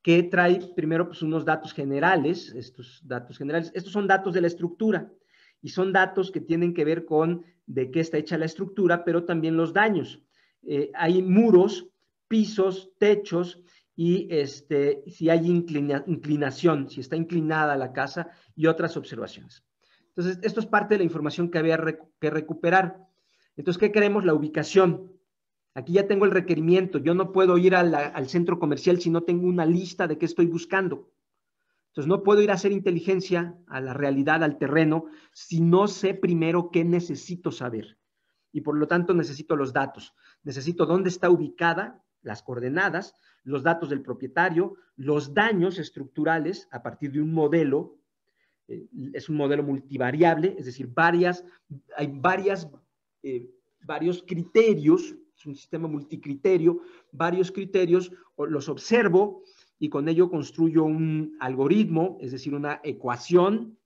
S1: que trae primero pues, unos datos generales, estos datos generales, estos son datos de la estructura y son datos que tienen que ver con de qué está hecha la estructura, pero también los daños. Eh, hay muros, pisos, techos y este, si hay inclinación, si está inclinada la casa y otras observaciones. Entonces, esto es parte de la información que había que recuperar. Entonces, ¿qué queremos? La ubicación. Aquí ya tengo el requerimiento. Yo no puedo ir al centro comercial si no tengo una lista de qué estoy buscando. Entonces no puedo ir a hacer inteligencia a la realidad, al terreno, si no sé primero qué necesito saber. Y por lo tanto necesito los datos. Necesito dónde está ubicada, las coordenadas, los datos del propietario, los daños estructurales a partir de un modelo. Eh, es un modelo multivariable, es decir, varias, hay varias, eh, varios criterios es un sistema multicriterio, varios criterios, los observo y con ello construyo un algoritmo, es decir, una ecuación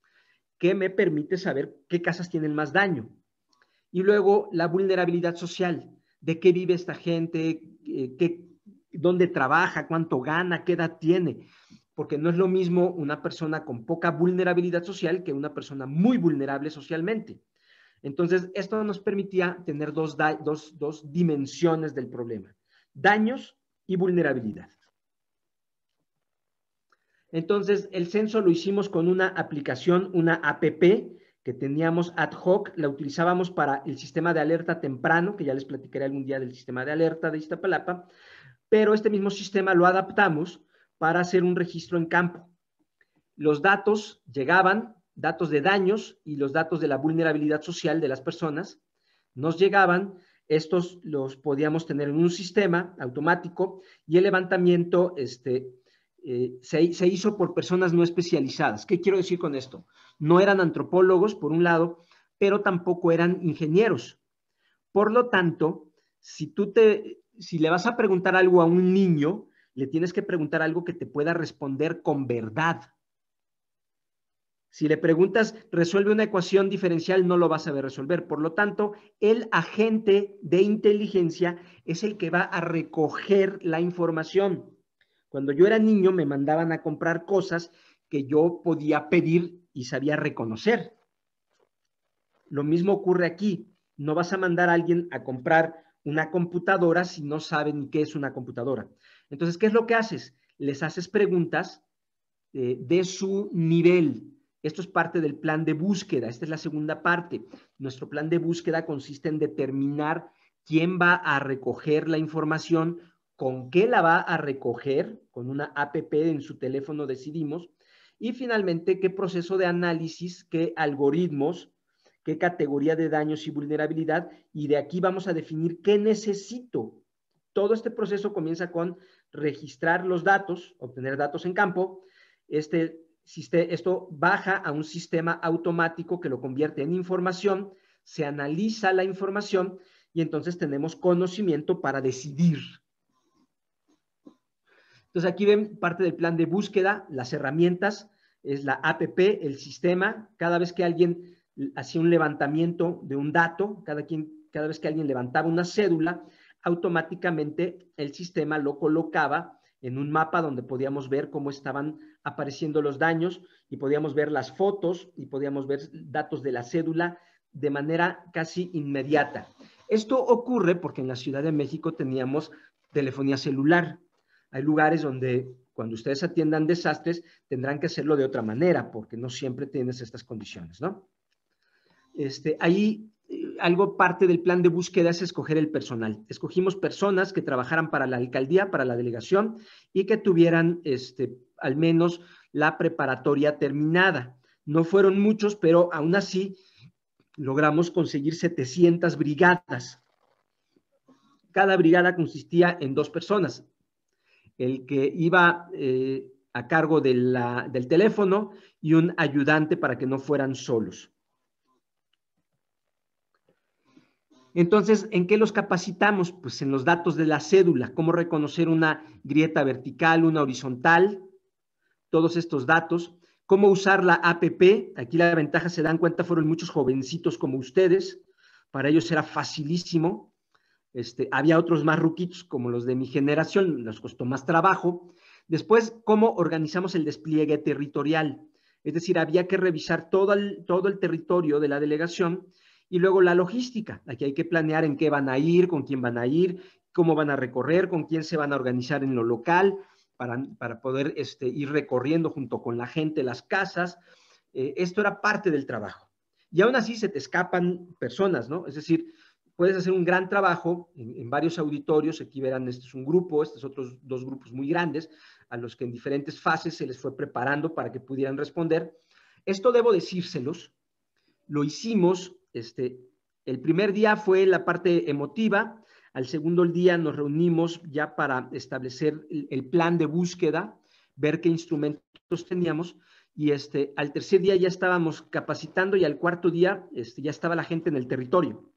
S1: que me permite saber qué casas tienen más daño. Y luego la vulnerabilidad social, de qué vive esta gente, eh, dónde trabaja, cuánto gana, qué edad tiene, porque no es lo mismo una persona con poca vulnerabilidad social que una persona muy vulnerable socialmente. Entonces, esto nos permitía tener dos, dos, dimensiones del problema, daños y vulnerabilidad. Entonces, el censo lo hicimos con una aplicación, una APP que teníamos ad hoc, la utilizábamos para el sistema de alerta temprano, que ya les platicaré algún día del sistema de alerta de Iztapalapa, pero este mismo sistema lo adaptamos para hacer un registro en campo. Los datos llegaban datos de daños y los datos de la vulnerabilidad social de las personas, nos llegaban, estos los podíamos tener en un sistema automático y el levantamiento este, eh, se, se hizo por personas no especializadas. ¿Qué quiero decir con esto? No eran antropólogos, por un lado, pero tampoco eran ingenieros. Por lo tanto, si tú te, si le vas a preguntar algo a un niño, le tienes que preguntar algo que te pueda responder con verdad, si le preguntas, resuelve una ecuación diferencial, no lo vas a saber resolver. Por lo tanto, el agente de inteligencia es el que va a recoger la información. Cuando yo era niño me mandaban a comprar cosas que yo podía pedir y sabía reconocer. Lo mismo ocurre aquí. No vas a mandar a alguien a comprar una computadora si no saben qué es una computadora. Entonces, ¿qué es lo que haces? Les haces preguntas eh, de su nivel, esto es parte del plan de búsqueda. Esta es la segunda parte. Nuestro plan de búsqueda consiste en determinar quién va a recoger la información, con qué la va a recoger, con una APP en su teléfono decidimos, y finalmente qué proceso de análisis, qué algoritmos, qué categoría de daños y vulnerabilidad, y de aquí vamos a definir qué necesito. Todo este proceso comienza con registrar los datos, obtener datos en campo, este esto baja a un sistema automático que lo convierte en información, se analiza la información y entonces tenemos conocimiento para decidir. Entonces aquí ven parte del plan de búsqueda, las herramientas, es la APP, el sistema, cada vez que alguien hacía un levantamiento de un dato, cada, quien, cada vez que alguien levantaba una cédula, automáticamente el sistema lo colocaba en un mapa donde podíamos ver cómo estaban apareciendo los daños y podíamos ver las fotos y podíamos ver datos de la cédula de manera casi inmediata. Esto ocurre porque en la Ciudad de México teníamos telefonía celular. Hay lugares donde cuando ustedes atiendan desastres tendrán que hacerlo de otra manera porque no siempre tienes estas condiciones, ¿no? Este, ahí algo parte del plan de búsqueda es escoger el personal. Escogimos personas que trabajaran para la alcaldía, para la delegación y que tuvieran este, al menos la preparatoria terminada. No fueron muchos, pero aún así logramos conseguir 700 brigadas. Cada brigada consistía en dos personas. El que iba eh, a cargo del teléfono y un ayudante para que no fueran solos. Entonces, ¿en qué los capacitamos? Pues en los datos de la cédula, cómo reconocer una grieta vertical, una horizontal, todos estos datos, cómo usar la APP, aquí la ventaja se dan cuenta fueron muchos jovencitos como ustedes, para ellos era facilísimo, este, había otros más ruquitos como los de mi generación, nos costó más trabajo. Después, cómo organizamos el despliegue territorial, es decir, había que revisar todo el, todo el territorio de la delegación y luego la logística, aquí hay que planear en qué van a ir, con quién van a ir, cómo van a recorrer, con quién se van a organizar en lo local, para, poder este, ir recorriendo junto con la gente las casas. Eh, esto era parte del trabajo. Y aún así se te escapan personas, ¿no? Es decir, puedes hacer un gran trabajo en, en, varios auditorios. Aquí verán, este es un grupo, estos otros dos grupos muy grandes, a los que en diferentes fases se les fue preparando para que pudieran responder. Esto debo decírselos, lo hicimos este, el primer día fue la parte emotiva, al segundo día nos reunimos ya para establecer el, plan de búsqueda, ver qué instrumentos teníamos y este, al tercer día ya estábamos capacitando y al cuarto día este, ya estaba la gente en el territorio.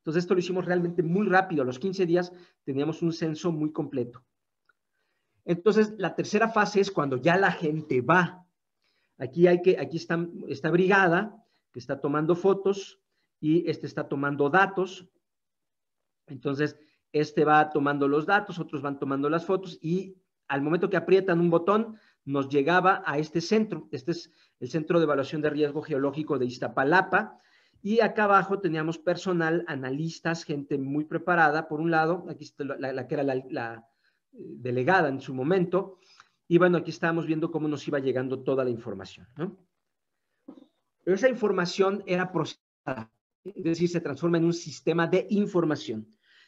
S1: Entonces esto lo hicimos realmente muy rápido, a los 15 días teníamos un censo muy completo. Entonces la tercera fase es cuando ya la gente va. Aquí, hay que, aquí está, esta brigada que está tomando fotos, y este está tomando datos. Entonces, este va tomando los datos, otros van tomando las fotos y al momento que aprietan un botón, nos llegaba a este centro. Este es el Centro de Evaluación de Riesgo Geológico de Iztapalapa. Y acá abajo teníamos personal, analistas, gente muy preparada, por un lado, aquí está la, que era la, eh, delegada en su momento. Y bueno, aquí estábamos viendo cómo nos iba llegando toda la información. pero Esa información era procesada es decir, se transforma en un sistema de información,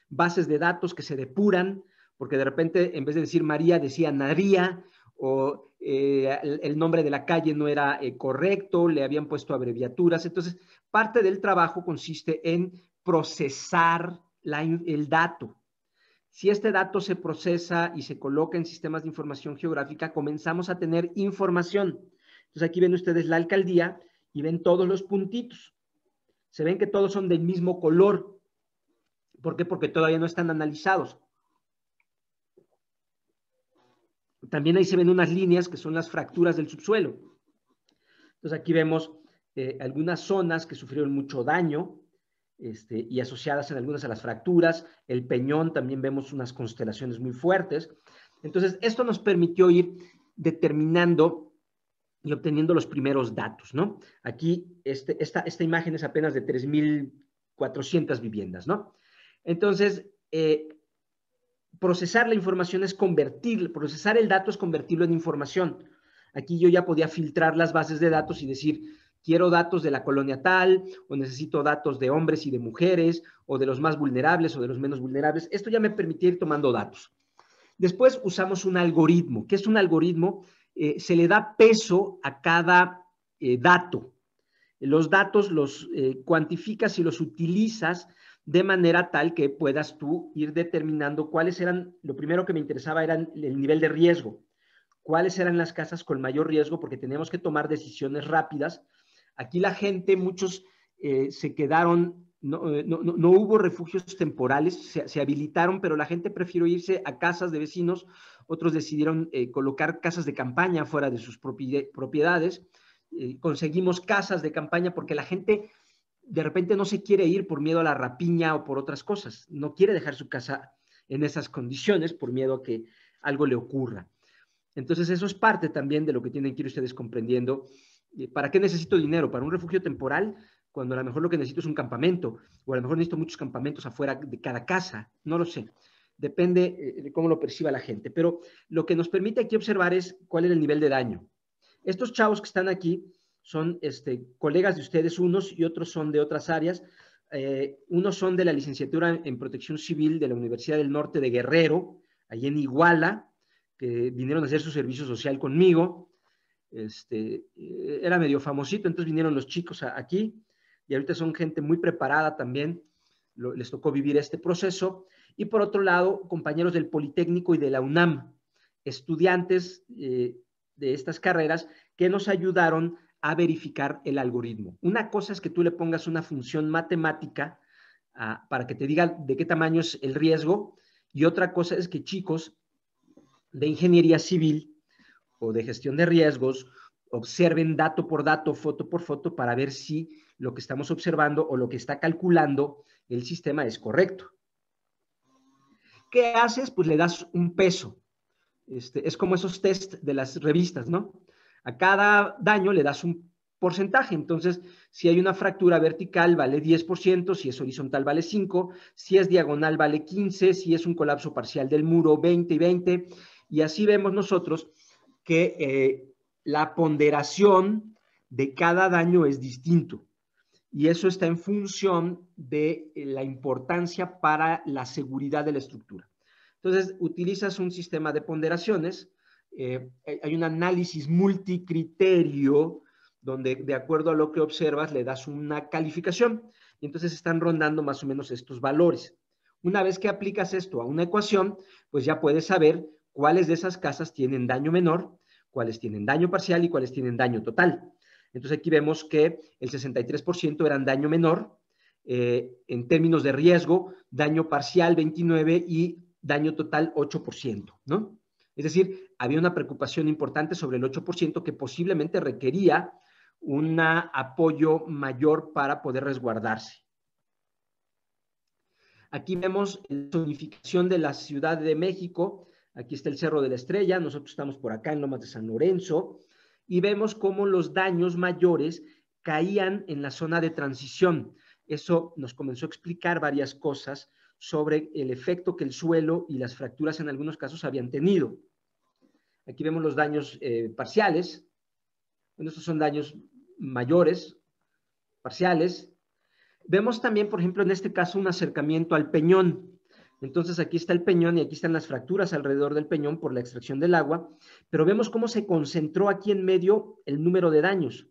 S1: bases de datos que se depuran, porque de repente en vez de decir María decía Nadía, o eh, el, nombre de la calle no era eh, correcto, le habían puesto abreviaturas. Entonces, parte del trabajo consiste en procesar el dato. Si este dato se procesa y se coloca en sistemas de información geográfica, comenzamos a tener información. Entonces aquí ven ustedes la alcaldía y ven todos los puntitos se ven que todos son del mismo color. ¿Por qué? Porque todavía no están analizados. También ahí se ven unas líneas que son las fracturas del subsuelo. Entonces aquí vemos eh, algunas zonas que sufrieron mucho daño este, y asociadas en algunas a las fracturas. El peñón también vemos unas constelaciones muy fuertes. Entonces esto nos permitió ir determinando obteniendo los primeros datos, ¿no? Aquí este, esta, imagen es apenas de 3.400 viviendas, ¿no? Entonces, eh, procesar la información es convertir, procesar el dato es convertirlo en información. Aquí yo ya podía filtrar las bases de datos y decir, quiero datos de la colonia tal, o necesito datos de hombres y de mujeres, o de los más vulnerables o de los menos vulnerables. Esto ya me permitía ir tomando datos. Después usamos un algoritmo. ¿Qué es un algoritmo? Eh, se le da peso a cada eh, dato. Los datos los eh, cuantificas y los utilizas de manera tal que puedas tú ir determinando cuáles eran, lo primero que me interesaba era el nivel de riesgo, cuáles eran las casas con mayor riesgo, porque tenemos que tomar decisiones rápidas. Aquí la gente, muchos se quedaron eh, no, no, hubo refugios temporales, se, habilitaron, pero la gente prefirió irse a casas de vecinos, otros decidieron eh, colocar casas de campaña fuera de sus propiedades, eh, conseguimos casas de campaña porque la gente de repente no se quiere ir por miedo a la rapiña o por otras cosas, no quiere dejar su casa en esas condiciones por miedo a que algo le ocurra. Entonces eso es parte también de lo que tienen que ir ustedes comprendiendo. ¿Para qué necesito dinero? ¿Para un refugio temporal? cuando a lo mejor lo que necesito es un campamento, o a lo mejor necesito muchos campamentos afuera de cada casa, no lo sé. Depende eh, de cómo lo perciba la gente. Pero lo que nos permite aquí observar es cuál es el nivel de daño. Estos chavos que están aquí son este, colegas de ustedes, unos y otros son de otras áreas. Eh, unos son de la licenciatura en protección civil de la Universidad del Norte de Guerrero, ahí en Iguala, que vinieron a hacer su servicio social conmigo. Este, eh, era medio famosito, entonces vinieron los chicos aquí y ahorita son gente muy preparada también, les tocó vivir este proceso. Y por otro lado, compañeros del Politécnico y de la UNAM, estudiantes eh, de estas carreras que nos ayudaron a verificar el algoritmo. Una cosa es que tú le pongas una función matemática ah, para que te diga de qué tamaño es el riesgo y otra cosa es que chicos de ingeniería civil o de gestión de riesgos observen dato por dato, foto por foto para ver si lo que estamos observando o lo que está calculando el sistema es correcto. ¿Qué haces? Pues le das un peso. Este, es como esos test de las revistas, ¿no? A cada daño le das un porcentaje. Entonces, si hay una fractura vertical, vale 10%, si es horizontal, vale 5%, si es diagonal, vale 15%, si es un colapso parcial del muro, 20 y 20. Y así vemos nosotros que eh, la ponderación de cada daño es distinto y eso está en función de eh, la importancia para la seguridad de la estructura. Entonces, utilizas un sistema de ponderaciones, eh, hay un análisis multicriterio donde de acuerdo a lo que observas le das una calificación y entonces están rondando más o menos estos valores. Una vez que aplicas esto a una ecuación, pues ya puedes saber cuáles de esas casas tienen daño menor, cuáles tienen daño parcial y cuáles tienen daño total. Entonces aquí vemos que el 63% eran daño menor, eh, en términos de riesgo, daño parcial 29% y daño total 8%, ¿no? Es decir, había una preocupación importante sobre el 8% que posiblemente requería un apoyo mayor para poder resguardarse. Aquí vemos la zonificación de la Ciudad de México. Aquí está el Cerro de la Estrella. Nosotros estamos por acá en Lomas de San Lorenzo y vemos cómo los daños mayores caían en la zona de transición. Eso nos comenzó a explicar varias cosas sobre el efecto que el suelo y las fracturas en algunos casos habían tenido. Aquí vemos los daños eh, parciales. Bueno, estos son daños mayores, parciales. Vemos también, por ejemplo, en este caso, un acercamiento al peñón. Entonces aquí está el peñón y aquí están las fracturas alrededor del peñón por la extracción del agua, pero vemos cómo se concentró aquí en medio el número de daños.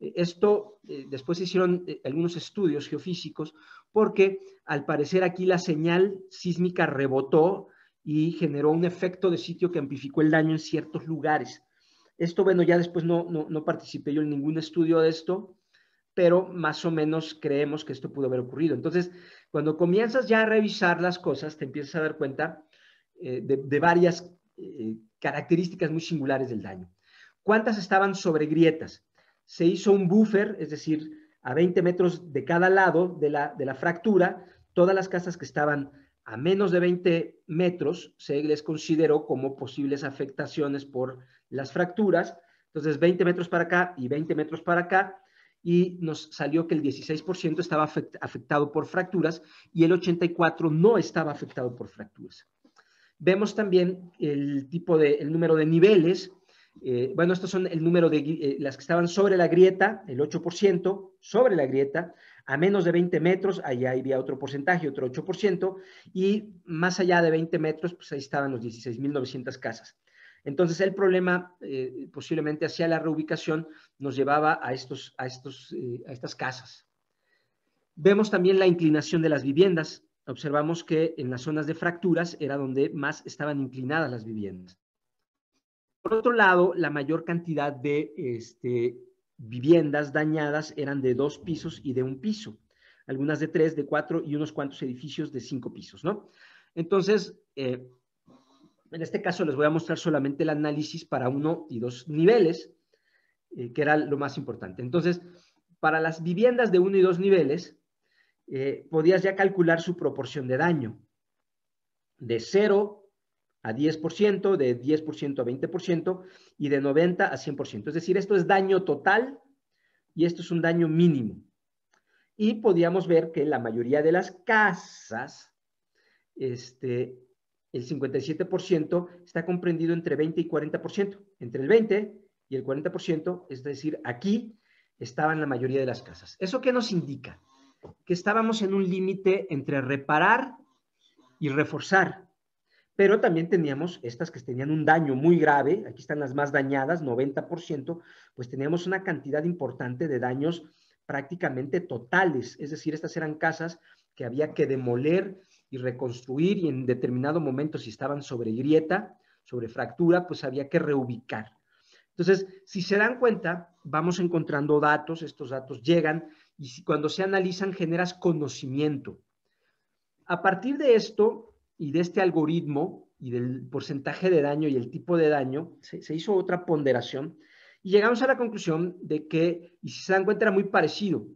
S1: E, esto e, después se hicieron e, algunos estudios geofísicos porque al parecer aquí la señal sísmica rebotó y generó un efecto de sitio que amplificó el daño en ciertos lugares. Esto, bueno, ya después no, no participé yo en ningún estudio de esto, pero más o menos creemos que esto pudo haber ocurrido. Entonces, cuando comienzas ya a revisar las cosas, te empiezas a dar cuenta eh, de, varias eh, características muy singulares del daño. ¿Cuántas estaban sobre grietas? Se hizo un buffer, es decir, a 20 metros de cada lado de la, de la fractura, todas las casas que estaban a menos de 20 metros se les consideró como posibles afectaciones por las fracturas. Entonces, 20 metros para acá y 20 metros para acá y nos salió que el 16% estaba afectado por fracturas y el 84% no estaba afectado por fracturas. Vemos también el tipo de, el número de niveles. Eh, bueno, estos son el número de eh, las que estaban sobre la grieta, el 8%, sobre la grieta, a menos de 20 metros, allá había otro porcentaje, otro 8%, y más allá de 20 metros, pues ahí estaban los 16.900 casas. Entonces el problema, eh, posiblemente hacia la reubicación, nos llevaba a, estos, a, estos, eh, a estas casas. Vemos también la inclinación de las viviendas. Observamos que en las zonas de fracturas era donde más estaban inclinadas las viviendas. Por otro lado, la mayor cantidad de este, viviendas dañadas eran de dos pisos y de un piso, algunas de tres, de cuatro y unos cuantos edificios de cinco pisos, ¿no? Entonces, eh, en este caso les voy a mostrar solamente el análisis para uno y dos niveles, eh, que era lo más importante. Entonces, para las viviendas de uno y dos niveles, eh, podías ya calcular su proporción de daño. De 0 a 10%, de 10% a 20% y de 90 a 100%. Es decir, esto es daño total y esto es un daño mínimo. Y podíamos ver que la mayoría de las casas este, el 57% está comprendido entre 20 y 40%. Entre el 20 y el 40%, es decir, aquí estaban la mayoría de las casas. ¿Eso qué nos indica? Que estábamos en un límite entre reparar y reforzar. Pero también teníamos estas que tenían un daño muy grave, aquí están las más dañadas, 90%, pues teníamos una cantidad importante de daños prácticamente totales, es decir, estas eran casas que había que demoler y reconstruir y en determinado momento si estaban sobre grieta, sobre fractura, pues había que reubicar. Entonces, si se dan cuenta, vamos encontrando datos, estos datos llegan y cuando se analizan generas conocimiento. A partir de esto y de este algoritmo y del porcentaje de daño y el tipo de daño, se, se hizo otra ponderación y llegamos a la conclusión de que, y si se dan cuenta, era muy parecido.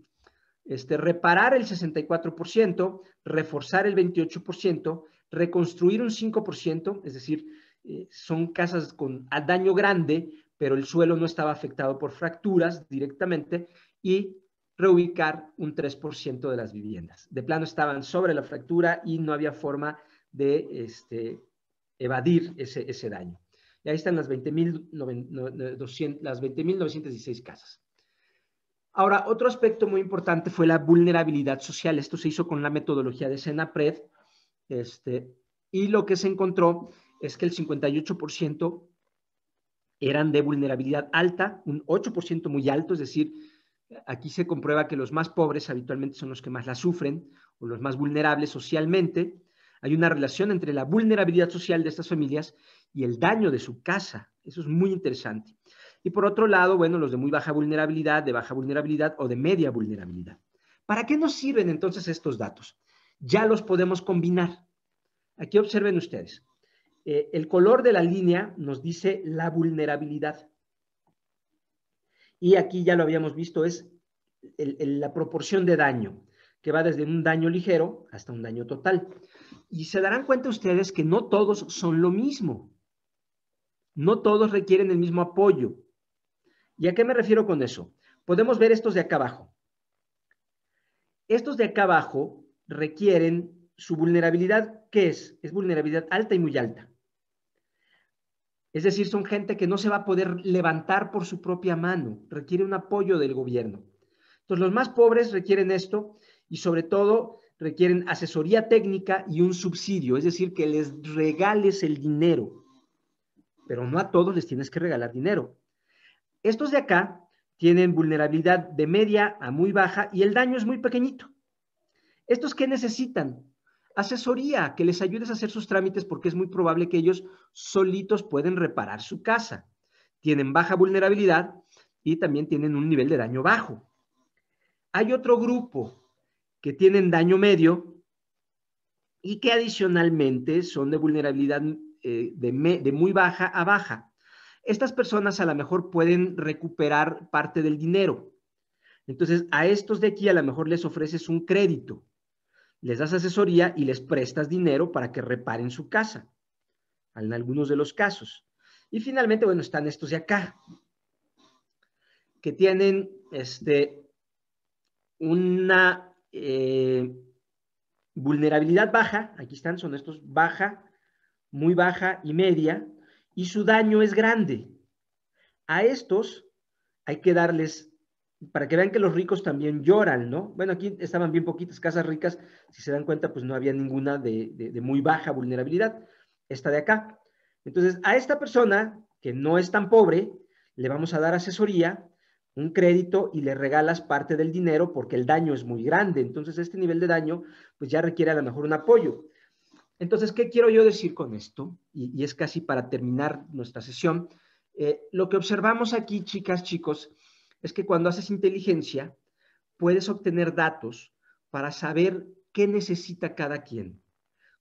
S1: Este, reparar el 64%, reforzar el 28%, reconstruir un 5%, es decir, eh, son casas con daño grande, pero el suelo no estaba afectado por fracturas directamente, y reubicar un 3% de las viviendas. De plano estaban sobre la fractura y no había forma de este, evadir ese, daño. Y ahí están las 20.916 casas. Ahora, otro aspecto muy importante fue la vulnerabilidad social. Esto se hizo con la metodología de SENAPRED este, y lo que se encontró es que el 58% eran de vulnerabilidad alta, un 8% muy alto, es decir, aquí se comprueba que los más pobres habitualmente son los que más la sufren o los más vulnerables socialmente. Hay una relación entre la vulnerabilidad social de estas familias y el daño de su casa. Eso es muy interesante. Y por otro lado, bueno, los de muy baja vulnerabilidad, de baja vulnerabilidad o de media vulnerabilidad. ¿Para qué nos sirven entonces estos datos? Ya los podemos combinar. Aquí observen ustedes. Eh, el color de la línea nos dice la vulnerabilidad. Y aquí ya lo habíamos visto, es la proporción de daño, que va desde un daño ligero hasta un daño total. Y se darán cuenta ustedes que no todos son lo mismo. No todos requieren el mismo apoyo. ¿Y a qué me refiero con eso? Podemos ver estos de acá abajo. Estos de acá abajo requieren su vulnerabilidad, ¿qué es? Es vulnerabilidad alta y muy alta. Es decir, son gente que no se va a poder levantar por su propia mano, requiere un apoyo del gobierno. Entonces, los más pobres requieren esto y sobre todo requieren asesoría técnica y un subsidio, es decir, que les regales el dinero. Pero no a todos les tienes que regalar dinero. Estos de acá tienen vulnerabilidad de media a muy baja y el daño es muy pequeñito. ¿Estos qué necesitan? Asesoría, que les ayudes a hacer sus trámites porque es muy probable que ellos solitos pueden reparar su casa. Tienen baja vulnerabilidad y también tienen un nivel de daño bajo. Hay otro grupo que tienen daño medio y que adicionalmente son de vulnerabilidad eh, de muy baja a baja. Estas personas a lo mejor pueden recuperar parte del dinero. Entonces, a estos de aquí a lo mejor les ofreces un crédito, les das asesoría y les prestas dinero para que reparen su casa, en algunos de los casos. Y finalmente, bueno, están estos de acá, que tienen este, una eh, vulnerabilidad baja, aquí están, son estos baja, muy baja y media, y su daño es grande. A estos hay que darles, para que vean que los ricos también lloran, ¿no? Bueno, aquí estaban bien poquitas casas ricas, si se dan cuenta, pues no había ninguna de, muy baja vulnerabilidad, esta de acá. Entonces, a esta persona, que no es tan pobre, le vamos a dar asesoría, un crédito y le regalas parte del dinero porque el daño es muy grande. Entonces, este nivel de daño, pues ya requiere a lo mejor un apoyo. Entonces, ¿qué quiero yo decir con esto? Y, es casi para terminar nuestra sesión. Eh, lo que observamos aquí, chicas, chicos, es que cuando haces inteligencia, puedes obtener datos para saber qué necesita cada quien,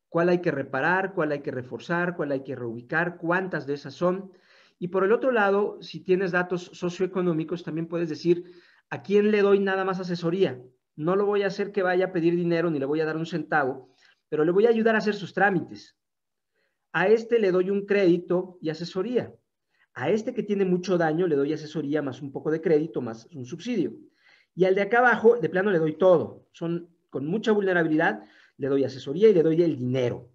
S1: cuál hay que reparar, cuál hay que reforzar, cuál hay que reubicar, cuántas de esas son. Y por el otro lado, si tienes datos socioeconómicos, también puedes decir, ¿a quién le doy nada más asesoría? No lo voy a hacer que vaya a pedir dinero ni le voy a dar un centavo, pero le voy a ayudar a hacer sus trámites. A este le doy un crédito y asesoría. A este que tiene mucho daño le doy asesoría más un poco de crédito más un subsidio. Y al de acá abajo, de plano le doy todo. Son con mucha vulnerabilidad, le doy asesoría y le doy el dinero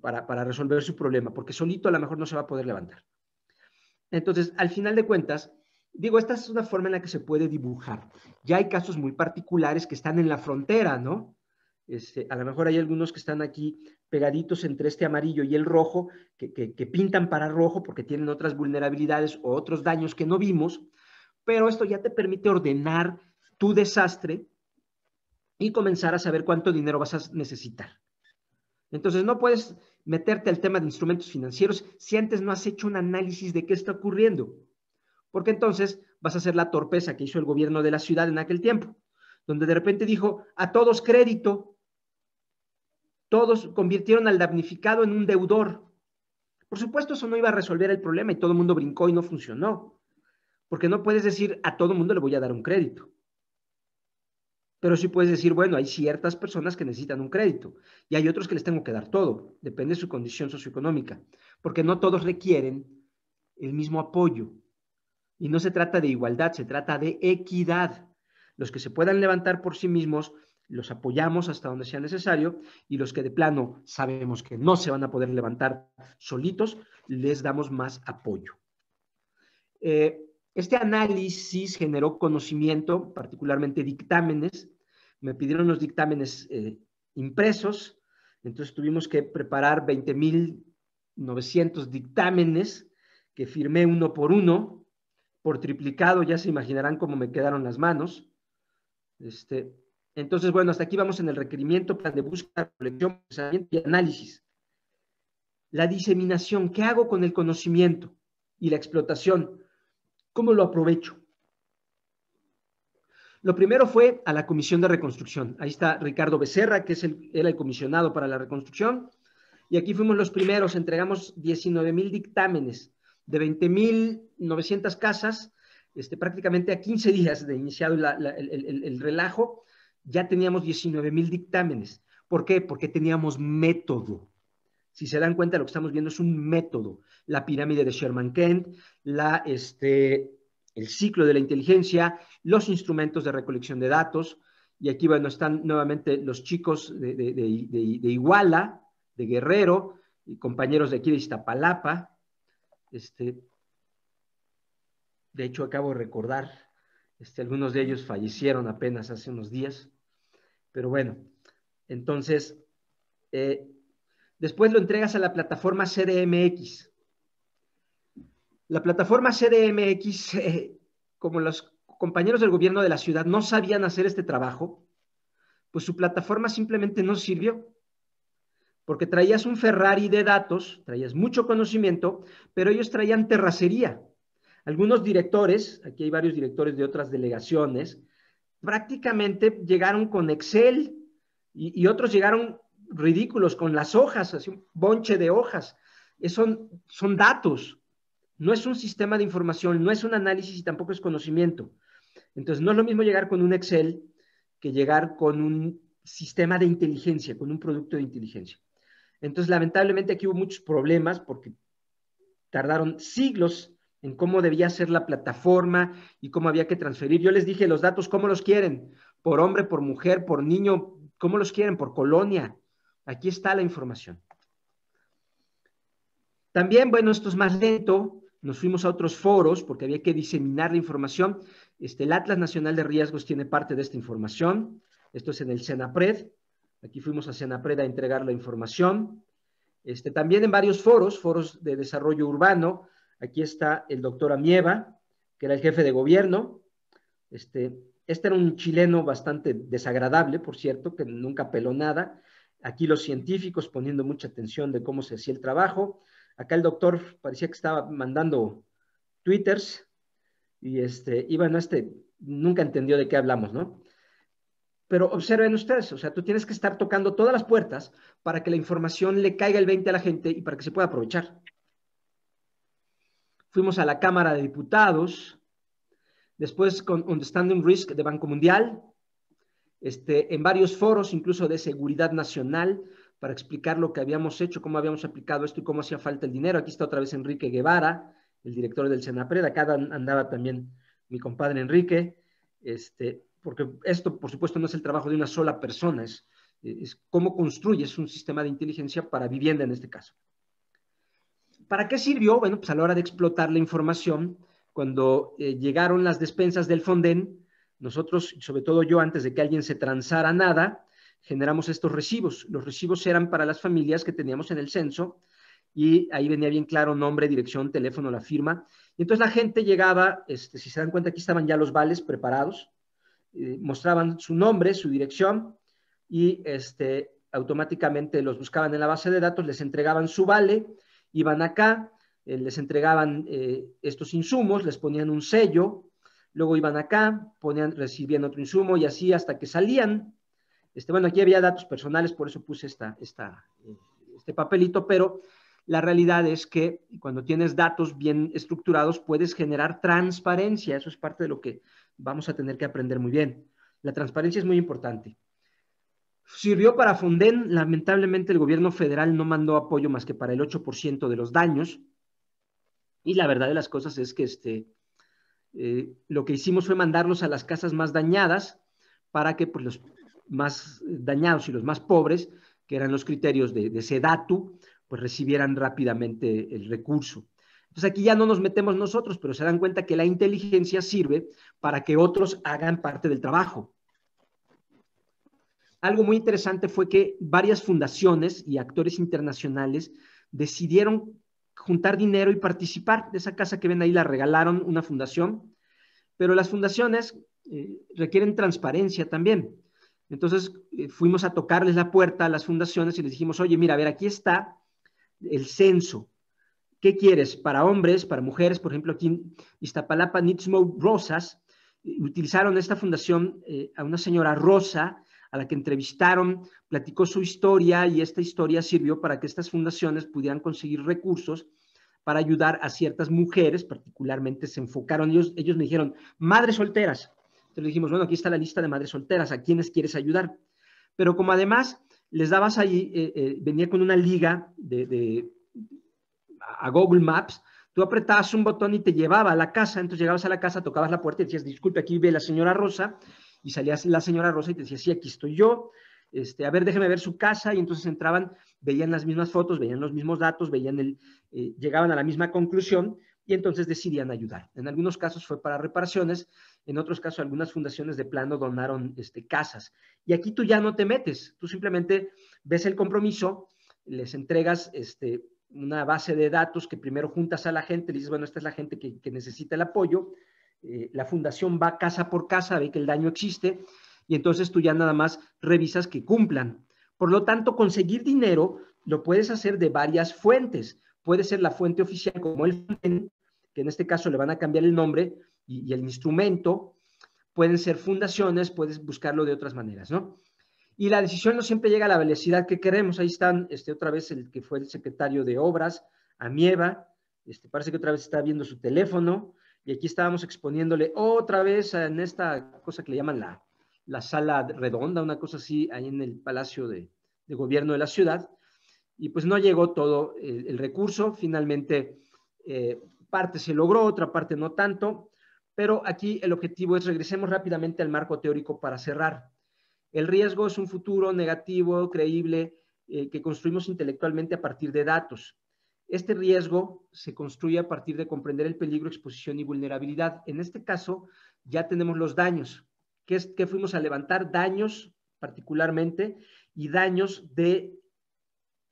S1: para, para resolver su problema, porque solito a lo mejor no se va a poder levantar. Entonces, al final de cuentas, digo, esta es una forma en la que se puede dibujar. Ya hay casos muy particulares que están en la frontera, ¿no? Este, a lo mejor hay algunos que están aquí pegaditos entre este amarillo y el rojo, que, que pintan para rojo porque tienen otras vulnerabilidades o otros daños que no vimos, pero esto ya te permite ordenar tu desastre y comenzar a saber cuánto dinero vas a necesitar. Entonces, no puedes meterte al tema de instrumentos financieros si antes no has hecho un análisis de qué está ocurriendo, porque entonces vas a hacer la torpeza que hizo el gobierno de la ciudad en aquel tiempo, donde de repente dijo, a todos crédito, todos convirtieron al damnificado en un deudor. Por supuesto, eso no iba a resolver el problema y todo el mundo brincó y no funcionó. Porque no puedes decir a todo el mundo le voy a dar un crédito. Pero sí puedes decir, bueno, hay ciertas personas que necesitan un crédito y hay otros que les tengo que dar todo. Depende de su condición socioeconómica. Porque no todos requieren el mismo apoyo. Y no se trata de igualdad, se trata de equidad. Los que se puedan levantar por sí mismos los apoyamos hasta donde sea necesario y los que de plano sabemos que no se van a poder levantar solitos, les damos más apoyo. Eh, este análisis generó conocimiento, particularmente dictámenes. Me pidieron los dictámenes eh, impresos, entonces tuvimos que preparar 20.900 dictámenes que firmé uno por uno, por triplicado, ya se imaginarán cómo me quedaron las manos. Este, entonces, bueno, hasta aquí vamos en el requerimiento, plan de búsqueda, colección, y análisis. La diseminación, ¿qué hago con el conocimiento y la explotación? ¿Cómo lo aprovecho? Lo primero fue a la Comisión de Reconstrucción. Ahí está Ricardo Becerra, que es el, era el comisionado para la reconstrucción. Y aquí fuimos los primeros, entregamos 19 mil dictámenes de mil 20.900 casas, este, prácticamente a 15 días de iniciado el, relajo ya teníamos 19 mil dictámenes. ¿Por qué? Porque teníamos método. Si se dan cuenta, lo que estamos viendo es un método. La pirámide de Sherman-Kent, la, este, el ciclo de la inteligencia, los instrumentos de recolección de datos. Y aquí, bueno, están nuevamente los chicos de, de, Iguala, de Guerrero, y compañeros de aquí de Iztapalapa. Este, de hecho, acabo de recordar este, algunos de ellos fallecieron apenas hace unos días. Pero bueno, entonces, eh, después lo entregas a la plataforma CDMX. La plataforma CDMX, eh, como los compañeros del gobierno de la ciudad no sabían hacer este trabajo, pues su plataforma simplemente no sirvió. Porque traías un Ferrari de datos, traías mucho conocimiento, pero ellos traían terracería. Algunos directores, aquí hay varios directores de otras delegaciones, prácticamente llegaron con Excel y, otros llegaron ridículos con las hojas, así un bonche de hojas. Son, son datos, no es un sistema de información, no es un análisis y tampoco es conocimiento. Entonces, no es lo mismo llegar con un Excel que llegar con un sistema de inteligencia, con un producto de inteligencia. Entonces, lamentablemente aquí hubo muchos problemas porque tardaron siglos en cómo debía ser la plataforma y cómo había que transferir. Yo les dije los datos, ¿cómo los quieren? Por hombre, por mujer, por niño, ¿cómo los quieren? Por colonia. Aquí está la información. También, bueno, esto es más lento. Nos fuimos a otros foros porque había que diseminar la información. Este, el Atlas Nacional de Riesgos tiene parte de esta información. Esto es en el Senapred. Aquí fuimos a Senapred a entregar la información. Este, también en varios foros, foros de desarrollo urbano, Aquí está el doctor Amieva, que era el jefe de gobierno. Este, este era un chileno bastante desagradable, por cierto, que nunca peló nada. Aquí los científicos poniendo mucha atención de cómo se hacía el trabajo. Acá el doctor parecía que estaba mandando twitters y este, y bueno, este nunca entendió de qué hablamos, ¿no? Pero observen ustedes, o sea, tú tienes que estar tocando todas las puertas para que la información le caiga el 20 a la gente y para que se pueda aprovechar fuimos a la Cámara de Diputados, después con Understanding Risk de Banco Mundial, este, en varios foros, incluso de seguridad nacional, para explicar lo que habíamos hecho, cómo habíamos aplicado esto y cómo hacía falta el dinero. Aquí está otra vez Enrique Guevara, el director del Senapred, acá andaba también mi compadre Enrique, este, porque esto, por supuesto, no es el trabajo de una sola persona, es cómo construyes un sistema de inteligencia para vivienda en este caso. ¿Para qué sirvió? Bueno, pues a la hora de explotar la información, cuando eh, llegaron las despensas del Fonden, nosotros, sobre todo yo, antes de que alguien se transara nada, generamos estos recibos. Los recibos eran para las familias que teníamos en el censo y ahí venía bien claro nombre, dirección, teléfono, la firma. Y entonces la gente llegaba, este, si se dan cuenta, aquí estaban ya los vales preparados, eh, mostraban su nombre, su dirección y este, automáticamente los buscaban en la base de datos, les entregaban su vale Iban acá, eh, les entregaban eh, estos insumos, les ponían un sello, luego iban acá, ponían, recibían otro insumo y así hasta que salían. Este, bueno, aquí había datos personales, por eso puse esta, esta, eh, este papelito, pero la realidad es que cuando tienes datos bien estructurados puedes generar transparencia. Eso es parte de lo que vamos a tener que aprender muy bien. La transparencia es muy importante sirvió para funden Lamentablemente el gobierno federal no mandó apoyo más que para el 8% de los daños. Y la verdad de las cosas es que este, eh, lo que hicimos fue mandarlos a las casas más dañadas para que pues, los más dañados y los más pobres, que eran los criterios de, de SEDATU, pues recibieran rápidamente el recurso. Entonces aquí ya no nos metemos nosotros, pero se dan cuenta que la inteligencia sirve para que otros hagan parte del trabajo algo muy interesante fue que varias fundaciones y actores internacionales decidieron juntar dinero y participar. De esa casa que ven ahí la regalaron una fundación, pero las fundaciones eh, requieren transparencia también. Entonces eh, fuimos a tocarles la puerta a las fundaciones y les dijimos, oye, mira, a ver, aquí está el censo. ¿Qué quieres? Para hombres, para mujeres, por ejemplo, aquí en Iztapalapa, Nitzmo Rosas, eh, utilizaron esta fundación a una señora Rosa, a la que entrevistaron, platicó su historia y esta historia sirvió para que estas fundaciones pudieran conseguir recursos para ayudar a ciertas mujeres, particularmente se enfocaron, ellos, ellos me dijeron, madres solteras. Entonces dijimos, bueno, aquí está la lista de madres solteras, ¿a quienes quieres ayudar? Pero como además les dabas ahí, eh, eh, venía con una liga de, a Google Maps, tú apretabas un botón y te llevaba a la casa, entonces llegabas a la casa, tocabas la puerta y decías, disculpe, aquí vive la señora Rosa, y salía la señora Rosa y te decía, sí, aquí estoy yo, este, a ver, déjeme ver su casa, y entonces entraban, veían las mismas fotos, veían los mismos datos, veían el, eh, llegaban a la misma conclusión y entonces decidían ayudar. En algunos casos fue para reparaciones, en otros casos algunas fundaciones de plano donaron este, casas. Y aquí tú ya no te metes, tú simplemente ves el compromiso, les entregas este, una base de datos que primero juntas a la gente, le dices, bueno, esta es la gente que, que necesita el apoyo, eh, la fundación va casa por casa, ve que el daño existe y entonces tú ya nada más revisas que cumplan. Por lo tanto, conseguir dinero lo puedes hacer de varias fuentes. Puede ser la fuente oficial como el que en este caso le van a cambiar el nombre y, el instrumento. Pueden ser fundaciones, puedes buscarlo de otras maneras, ¿no? Y la decisión no siempre llega a la velocidad que queremos. Ahí están, este, otra vez el que fue el secretario de Obras, Amieva, este, parece que otra vez está viendo su teléfono, y aquí estábamos exponiéndole otra vez en esta cosa que le llaman la, sala redonda, una cosa así, ahí en el Palacio de, Gobierno de la ciudad. Y pues no llegó todo el, recurso. Finalmente, eh, parte se logró, otra parte no tanto. Pero aquí el objetivo es regresemos rápidamente al marco teórico para cerrar. El riesgo es un futuro negativo, creíble, eh, que construimos intelectualmente a partir de datos. Este riesgo se construye a partir de comprender el peligro, exposición y vulnerabilidad. En este caso, ya tenemos los daños. ¿Qué, fuimos a levantar? Daños particularmente y daños de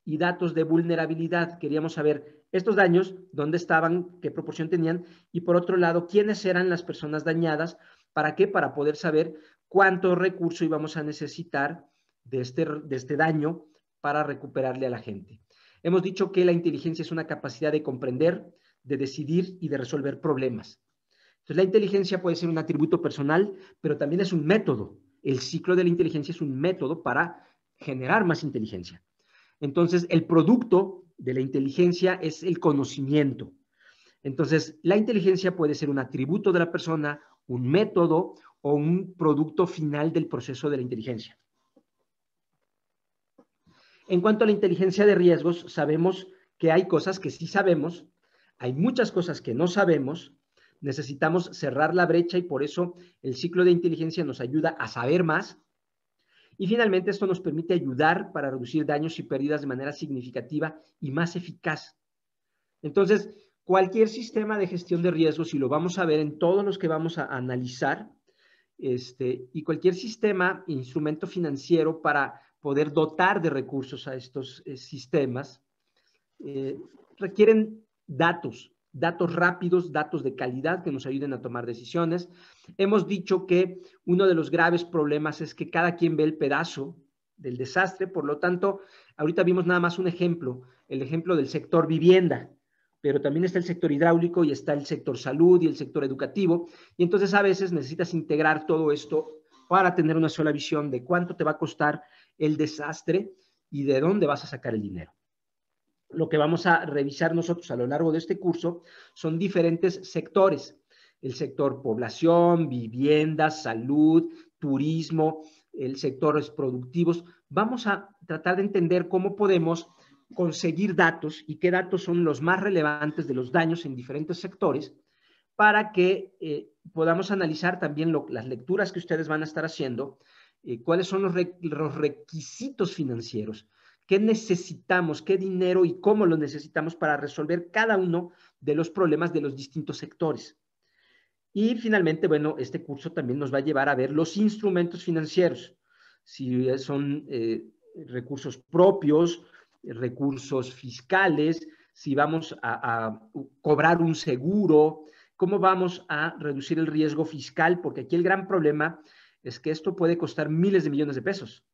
S1: y datos de vulnerabilidad. Queríamos saber estos daños, dónde estaban, qué proporción tenían y por otro lado, quiénes eran las personas dañadas, para qué, para poder saber cuánto recurso íbamos a necesitar de este, de este daño para recuperarle a la gente. Hemos dicho que la inteligencia es una capacidad de comprender, de decidir y de resolver problemas. Entonces, la inteligencia puede ser un atributo personal, pero también es un método. El ciclo de la inteligencia es un método para generar más inteligencia. Entonces, el producto de la inteligencia es el conocimiento. Entonces, la inteligencia puede ser un atributo de la persona, un método o un producto final del proceso de la inteligencia. En cuanto a la inteligencia de riesgos, sabemos que hay cosas que sí sabemos, hay muchas cosas que no sabemos, necesitamos cerrar la brecha y por eso el ciclo de inteligencia nos ayuda a saber más. Y finalmente esto nos permite ayudar para reducir daños y pérdidas de manera significativa y más eficaz. Entonces, cualquier sistema de gestión de riesgos, y lo vamos a ver en todos los que vamos a analizar, este, y cualquier sistema, instrumento financiero para poder dotar de recursos a estos eh, sistemas, eh, requieren datos, datos rápidos, datos de calidad que nos ayuden a tomar decisiones. Hemos dicho que uno de los graves problemas es que cada quien ve el pedazo del desastre, por lo tanto, ahorita vimos nada más un ejemplo, el ejemplo del sector vivienda, pero también está el sector hidráulico y está el sector salud y el sector educativo, y entonces a veces necesitas integrar todo esto para tener una sola visión de cuánto te va a costar el desastre y de dónde vas a sacar el dinero. Lo que vamos a revisar nosotros a lo largo de este curso son diferentes sectores. El sector población, vivienda, salud, turismo, el sectores productivos. Vamos a tratar de entender cómo podemos conseguir datos y qué datos son los más relevantes de los daños en diferentes sectores para que eh, podamos analizar también las lecturas que ustedes van a estar haciendo, eh, cuáles son los, requisitos financieros, qué necesitamos, qué dinero y cómo lo necesitamos para resolver cada uno de los problemas de los distintos sectores. Y finalmente, bueno, este curso también nos va a llevar a ver los instrumentos financieros, si son eh, recursos propios, recursos fiscales, si vamos a cobrar un seguro, cómo vamos a reducir el riesgo fiscal, porque aquí el gran problema es que esto puede costar miles de millones de pesos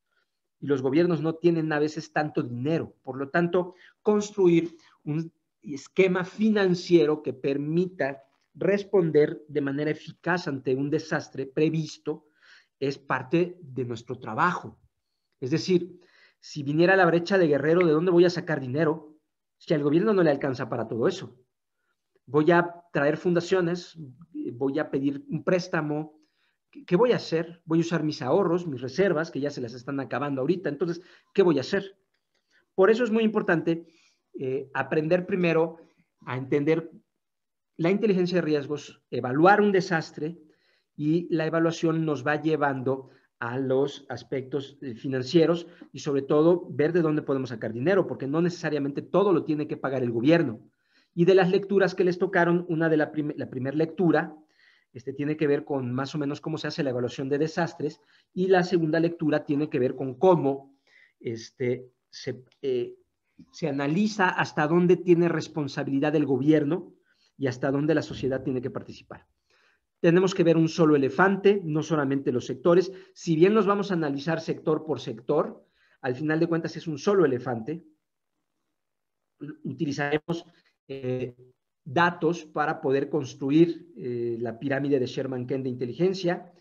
S1: y los gobiernos no tienen a veces tanto dinero. Por lo tanto, construir un esquema financiero que permita responder de manera eficaz ante un desastre previsto es parte de nuestro trabajo. Es decir, si viniera la brecha de guerrero, ¿de dónde voy a sacar dinero? Si al gobierno no le alcanza para todo eso voy a traer fundaciones, voy a pedir un préstamo. ¿Qué voy a hacer? Voy a usar mis ahorros, mis reservas, que ya se las están acabando ahorita. Entonces, ¿qué voy a hacer? Por eso es muy importante eh, aprender primero a entender la inteligencia de riesgos, evaluar un desastre y la evaluación nos va llevando a los aspectos eh, financieros y sobre todo ver de dónde podemos sacar dinero, porque no necesariamente todo lo tiene que pagar el gobierno. Y de las lecturas que les tocaron, una de la, la primera lectura este, tiene que ver con más o menos cómo se hace la evaluación de desastres y la segunda lectura tiene que ver con cómo este, se, eh, se analiza hasta dónde tiene responsabilidad el gobierno y hasta dónde la sociedad tiene que participar. Tenemos que ver un solo elefante, no solamente los sectores. Si bien los vamos a analizar sector por sector, al final de cuentas es un solo elefante. Utilizaremos eh, datos para poder construir eh, la pirámide de Sherman-Kent de inteligencia.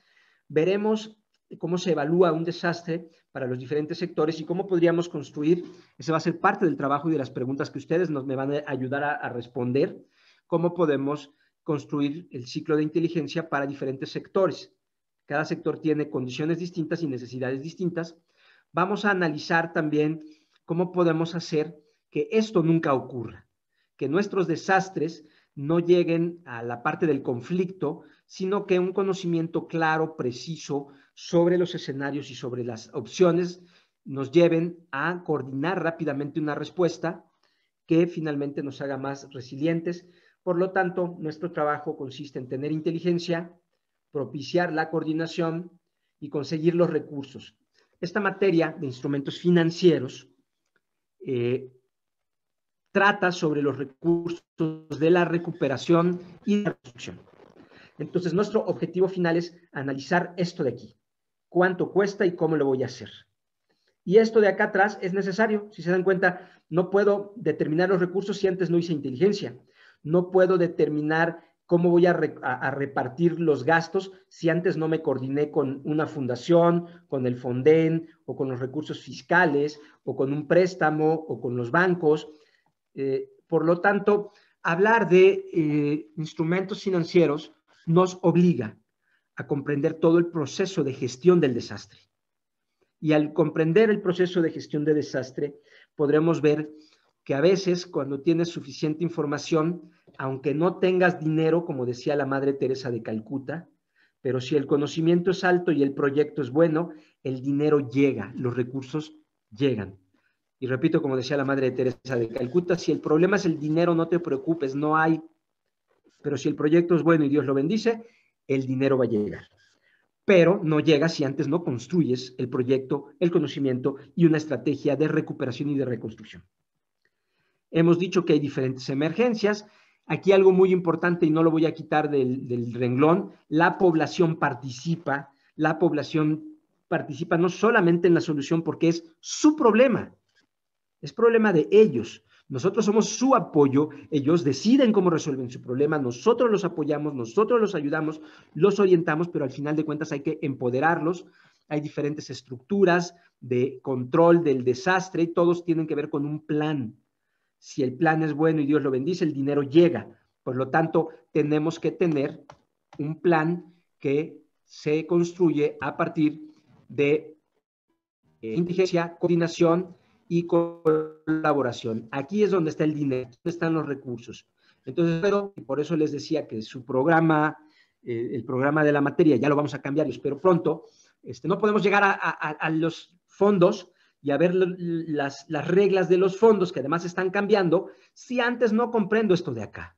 S1: Veremos cómo se evalúa un desastre para los diferentes sectores y cómo podríamos construir, ese va a ser parte del trabajo y de las preguntas que ustedes nos me van a ayudar a responder, cómo podemos construir el ciclo de inteligencia para diferentes sectores. Cada sector tiene condiciones distintas y necesidades distintas. Vamos a analizar también cómo podemos hacer que esto nunca ocurra que nuestros desastres no lleguen a la parte del conflicto, sino que un conocimiento claro, preciso sobre los escenarios y sobre las opciones nos lleven a coordinar rápidamente una respuesta que finalmente nos haga más resilientes. Por lo tanto, nuestro trabajo consiste en tener inteligencia, propiciar la coordinación y conseguir los recursos. Esta materia de instrumentos financieros eh, trata sobre los recursos de la recuperación y la reducción. Entonces, nuestro objetivo final es analizar esto de aquí. ¿Cuánto cuesta y cómo lo voy a hacer? Y esto de acá atrás es necesario. Si se dan cuenta, no puedo determinar los recursos si antes no hice inteligencia. No puedo determinar cómo voy a, a, repartir los gastos si antes no me coordiné con una fundación, con el Fonden o con los recursos fiscales o con un préstamo o con los bancos. Eh, por lo tanto, hablar de eh, instrumentos financieros nos obliga a comprender todo el proceso de gestión del desastre. Y al comprender el proceso de gestión de desastre, podremos ver que a veces cuando tienes suficiente información, aunque no tengas dinero, como decía la Madre Teresa de Calcuta, pero si el conocimiento es alto y el proyecto es bueno, el dinero llega, los recursos llegan. Y repito, como decía la madre de Teresa de Calcuta, si el problema es el dinero, no te preocupes, no hay. Pero si el proyecto es bueno y Dios lo bendice, el dinero va a llegar. Pero no llega si antes no construyes el proyecto, el conocimiento y una estrategia de recuperación y de reconstrucción. Hemos dicho que hay diferentes emergencias. Aquí algo muy importante, y no lo voy a quitar del, del renglón, la población participa, la población participa no solamente en la solución porque es su problema, es problema de ellos. Nosotros somos su apoyo, ellos deciden cómo resuelven su problema, nosotros los apoyamos, nosotros los ayudamos, los orientamos, pero al final de cuentas hay que empoderarlos. Hay diferentes estructuras de control del desastre y todos tienen que ver con un plan. Si el plan es bueno y Dios lo bendice, el dinero llega. Por lo tanto, tenemos que tener un plan que se construye a partir de indigencia eh, inteligencia, coordinación, y colaboración. Aquí es donde está el dinero, están los recursos. Entonces, pero, por eso les decía que su programa, eh, el programa de la materia, ya lo vamos a cambiar, espero pronto, este, no podemos llegar a, los fondos y a ver las, las, reglas de los fondos, que además están cambiando, si antes no comprendo esto de acá.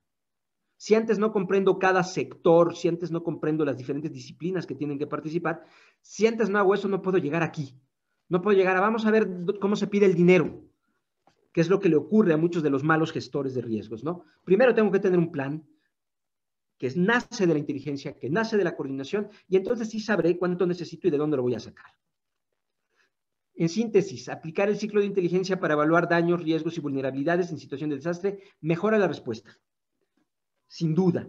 S1: Si antes no comprendo cada sector, si antes no comprendo las diferentes disciplinas que tienen que participar, si antes no hago eso, no puedo llegar aquí. No puedo llegar a, vamos a ver cómo se pide el dinero, que es lo que le ocurre a muchos de los malos gestores de riesgos, ¿no? Primero tengo que tener un plan que nace de la inteligencia, que nace de la coordinación, y entonces sí sabré cuánto necesito y de dónde lo voy a sacar. En síntesis, aplicar el ciclo de inteligencia para evaluar daños, riesgos y vulnerabilidades en situación de desastre mejora la respuesta, sin duda.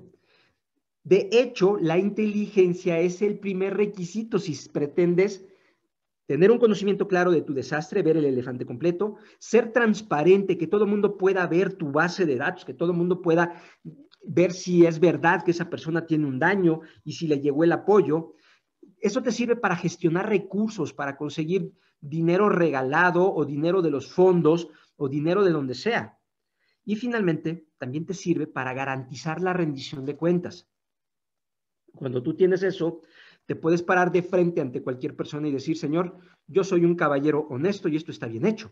S1: De hecho, la inteligencia es el primer requisito si pretendes tener un conocimiento claro de tu desastre, ver el elefante completo, ser transparente, que todo el mundo pueda ver tu base de datos, que todo el mundo pueda ver si es verdad que esa persona tiene un daño y si le llegó el apoyo. Eso te sirve para gestionar recursos, para conseguir dinero regalado o dinero de los fondos o dinero de donde sea. Y finalmente, también te sirve para garantizar la rendición de cuentas. Cuando tú tienes eso, te puedes parar de frente ante cualquier persona y decir, Señor, yo soy un caballero honesto y esto está bien hecho.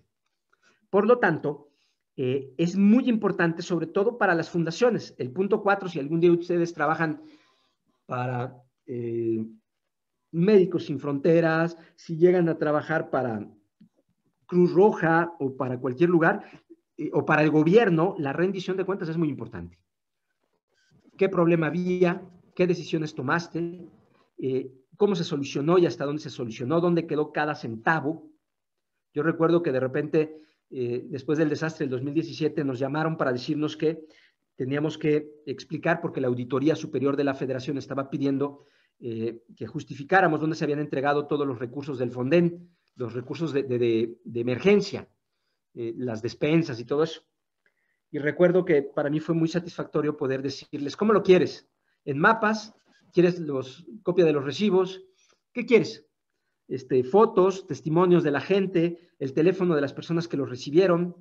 S1: Por lo tanto, eh, es muy importante, sobre todo para las fundaciones. El punto cuatro, si algún día ustedes trabajan para eh, Médicos Sin Fronteras, si llegan a trabajar para Cruz Roja o para cualquier lugar, eh, o para el gobierno, la rendición de cuentas es muy importante. ¿Qué problema había? ¿Qué decisiones tomaste? Eh, cómo se solucionó y hasta dónde se solucionó, dónde quedó cada centavo. Yo recuerdo que de repente, eh, después del desastre del 2017, nos llamaron para decirnos que teníamos que explicar, porque la Auditoría Superior de la Federación estaba pidiendo eh, que justificáramos dónde se habían entregado todos los recursos del Fonden, los recursos de, emergencia, las despensas y todo eso. Y recuerdo que para mí fue muy satisfactorio poder decirles, ¿cómo lo quieres? ¿En mapas? ¿Quieres los, copia de los recibos? ¿Qué quieres? Este, fotos, testimonios de la gente, el teléfono de las personas que los recibieron.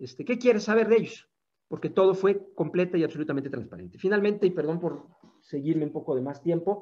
S1: Este, ¿Qué quieres saber de ellos? Porque todo fue completa y absolutamente transparente. Finalmente, y perdón por seguirme un poco de más tiempo,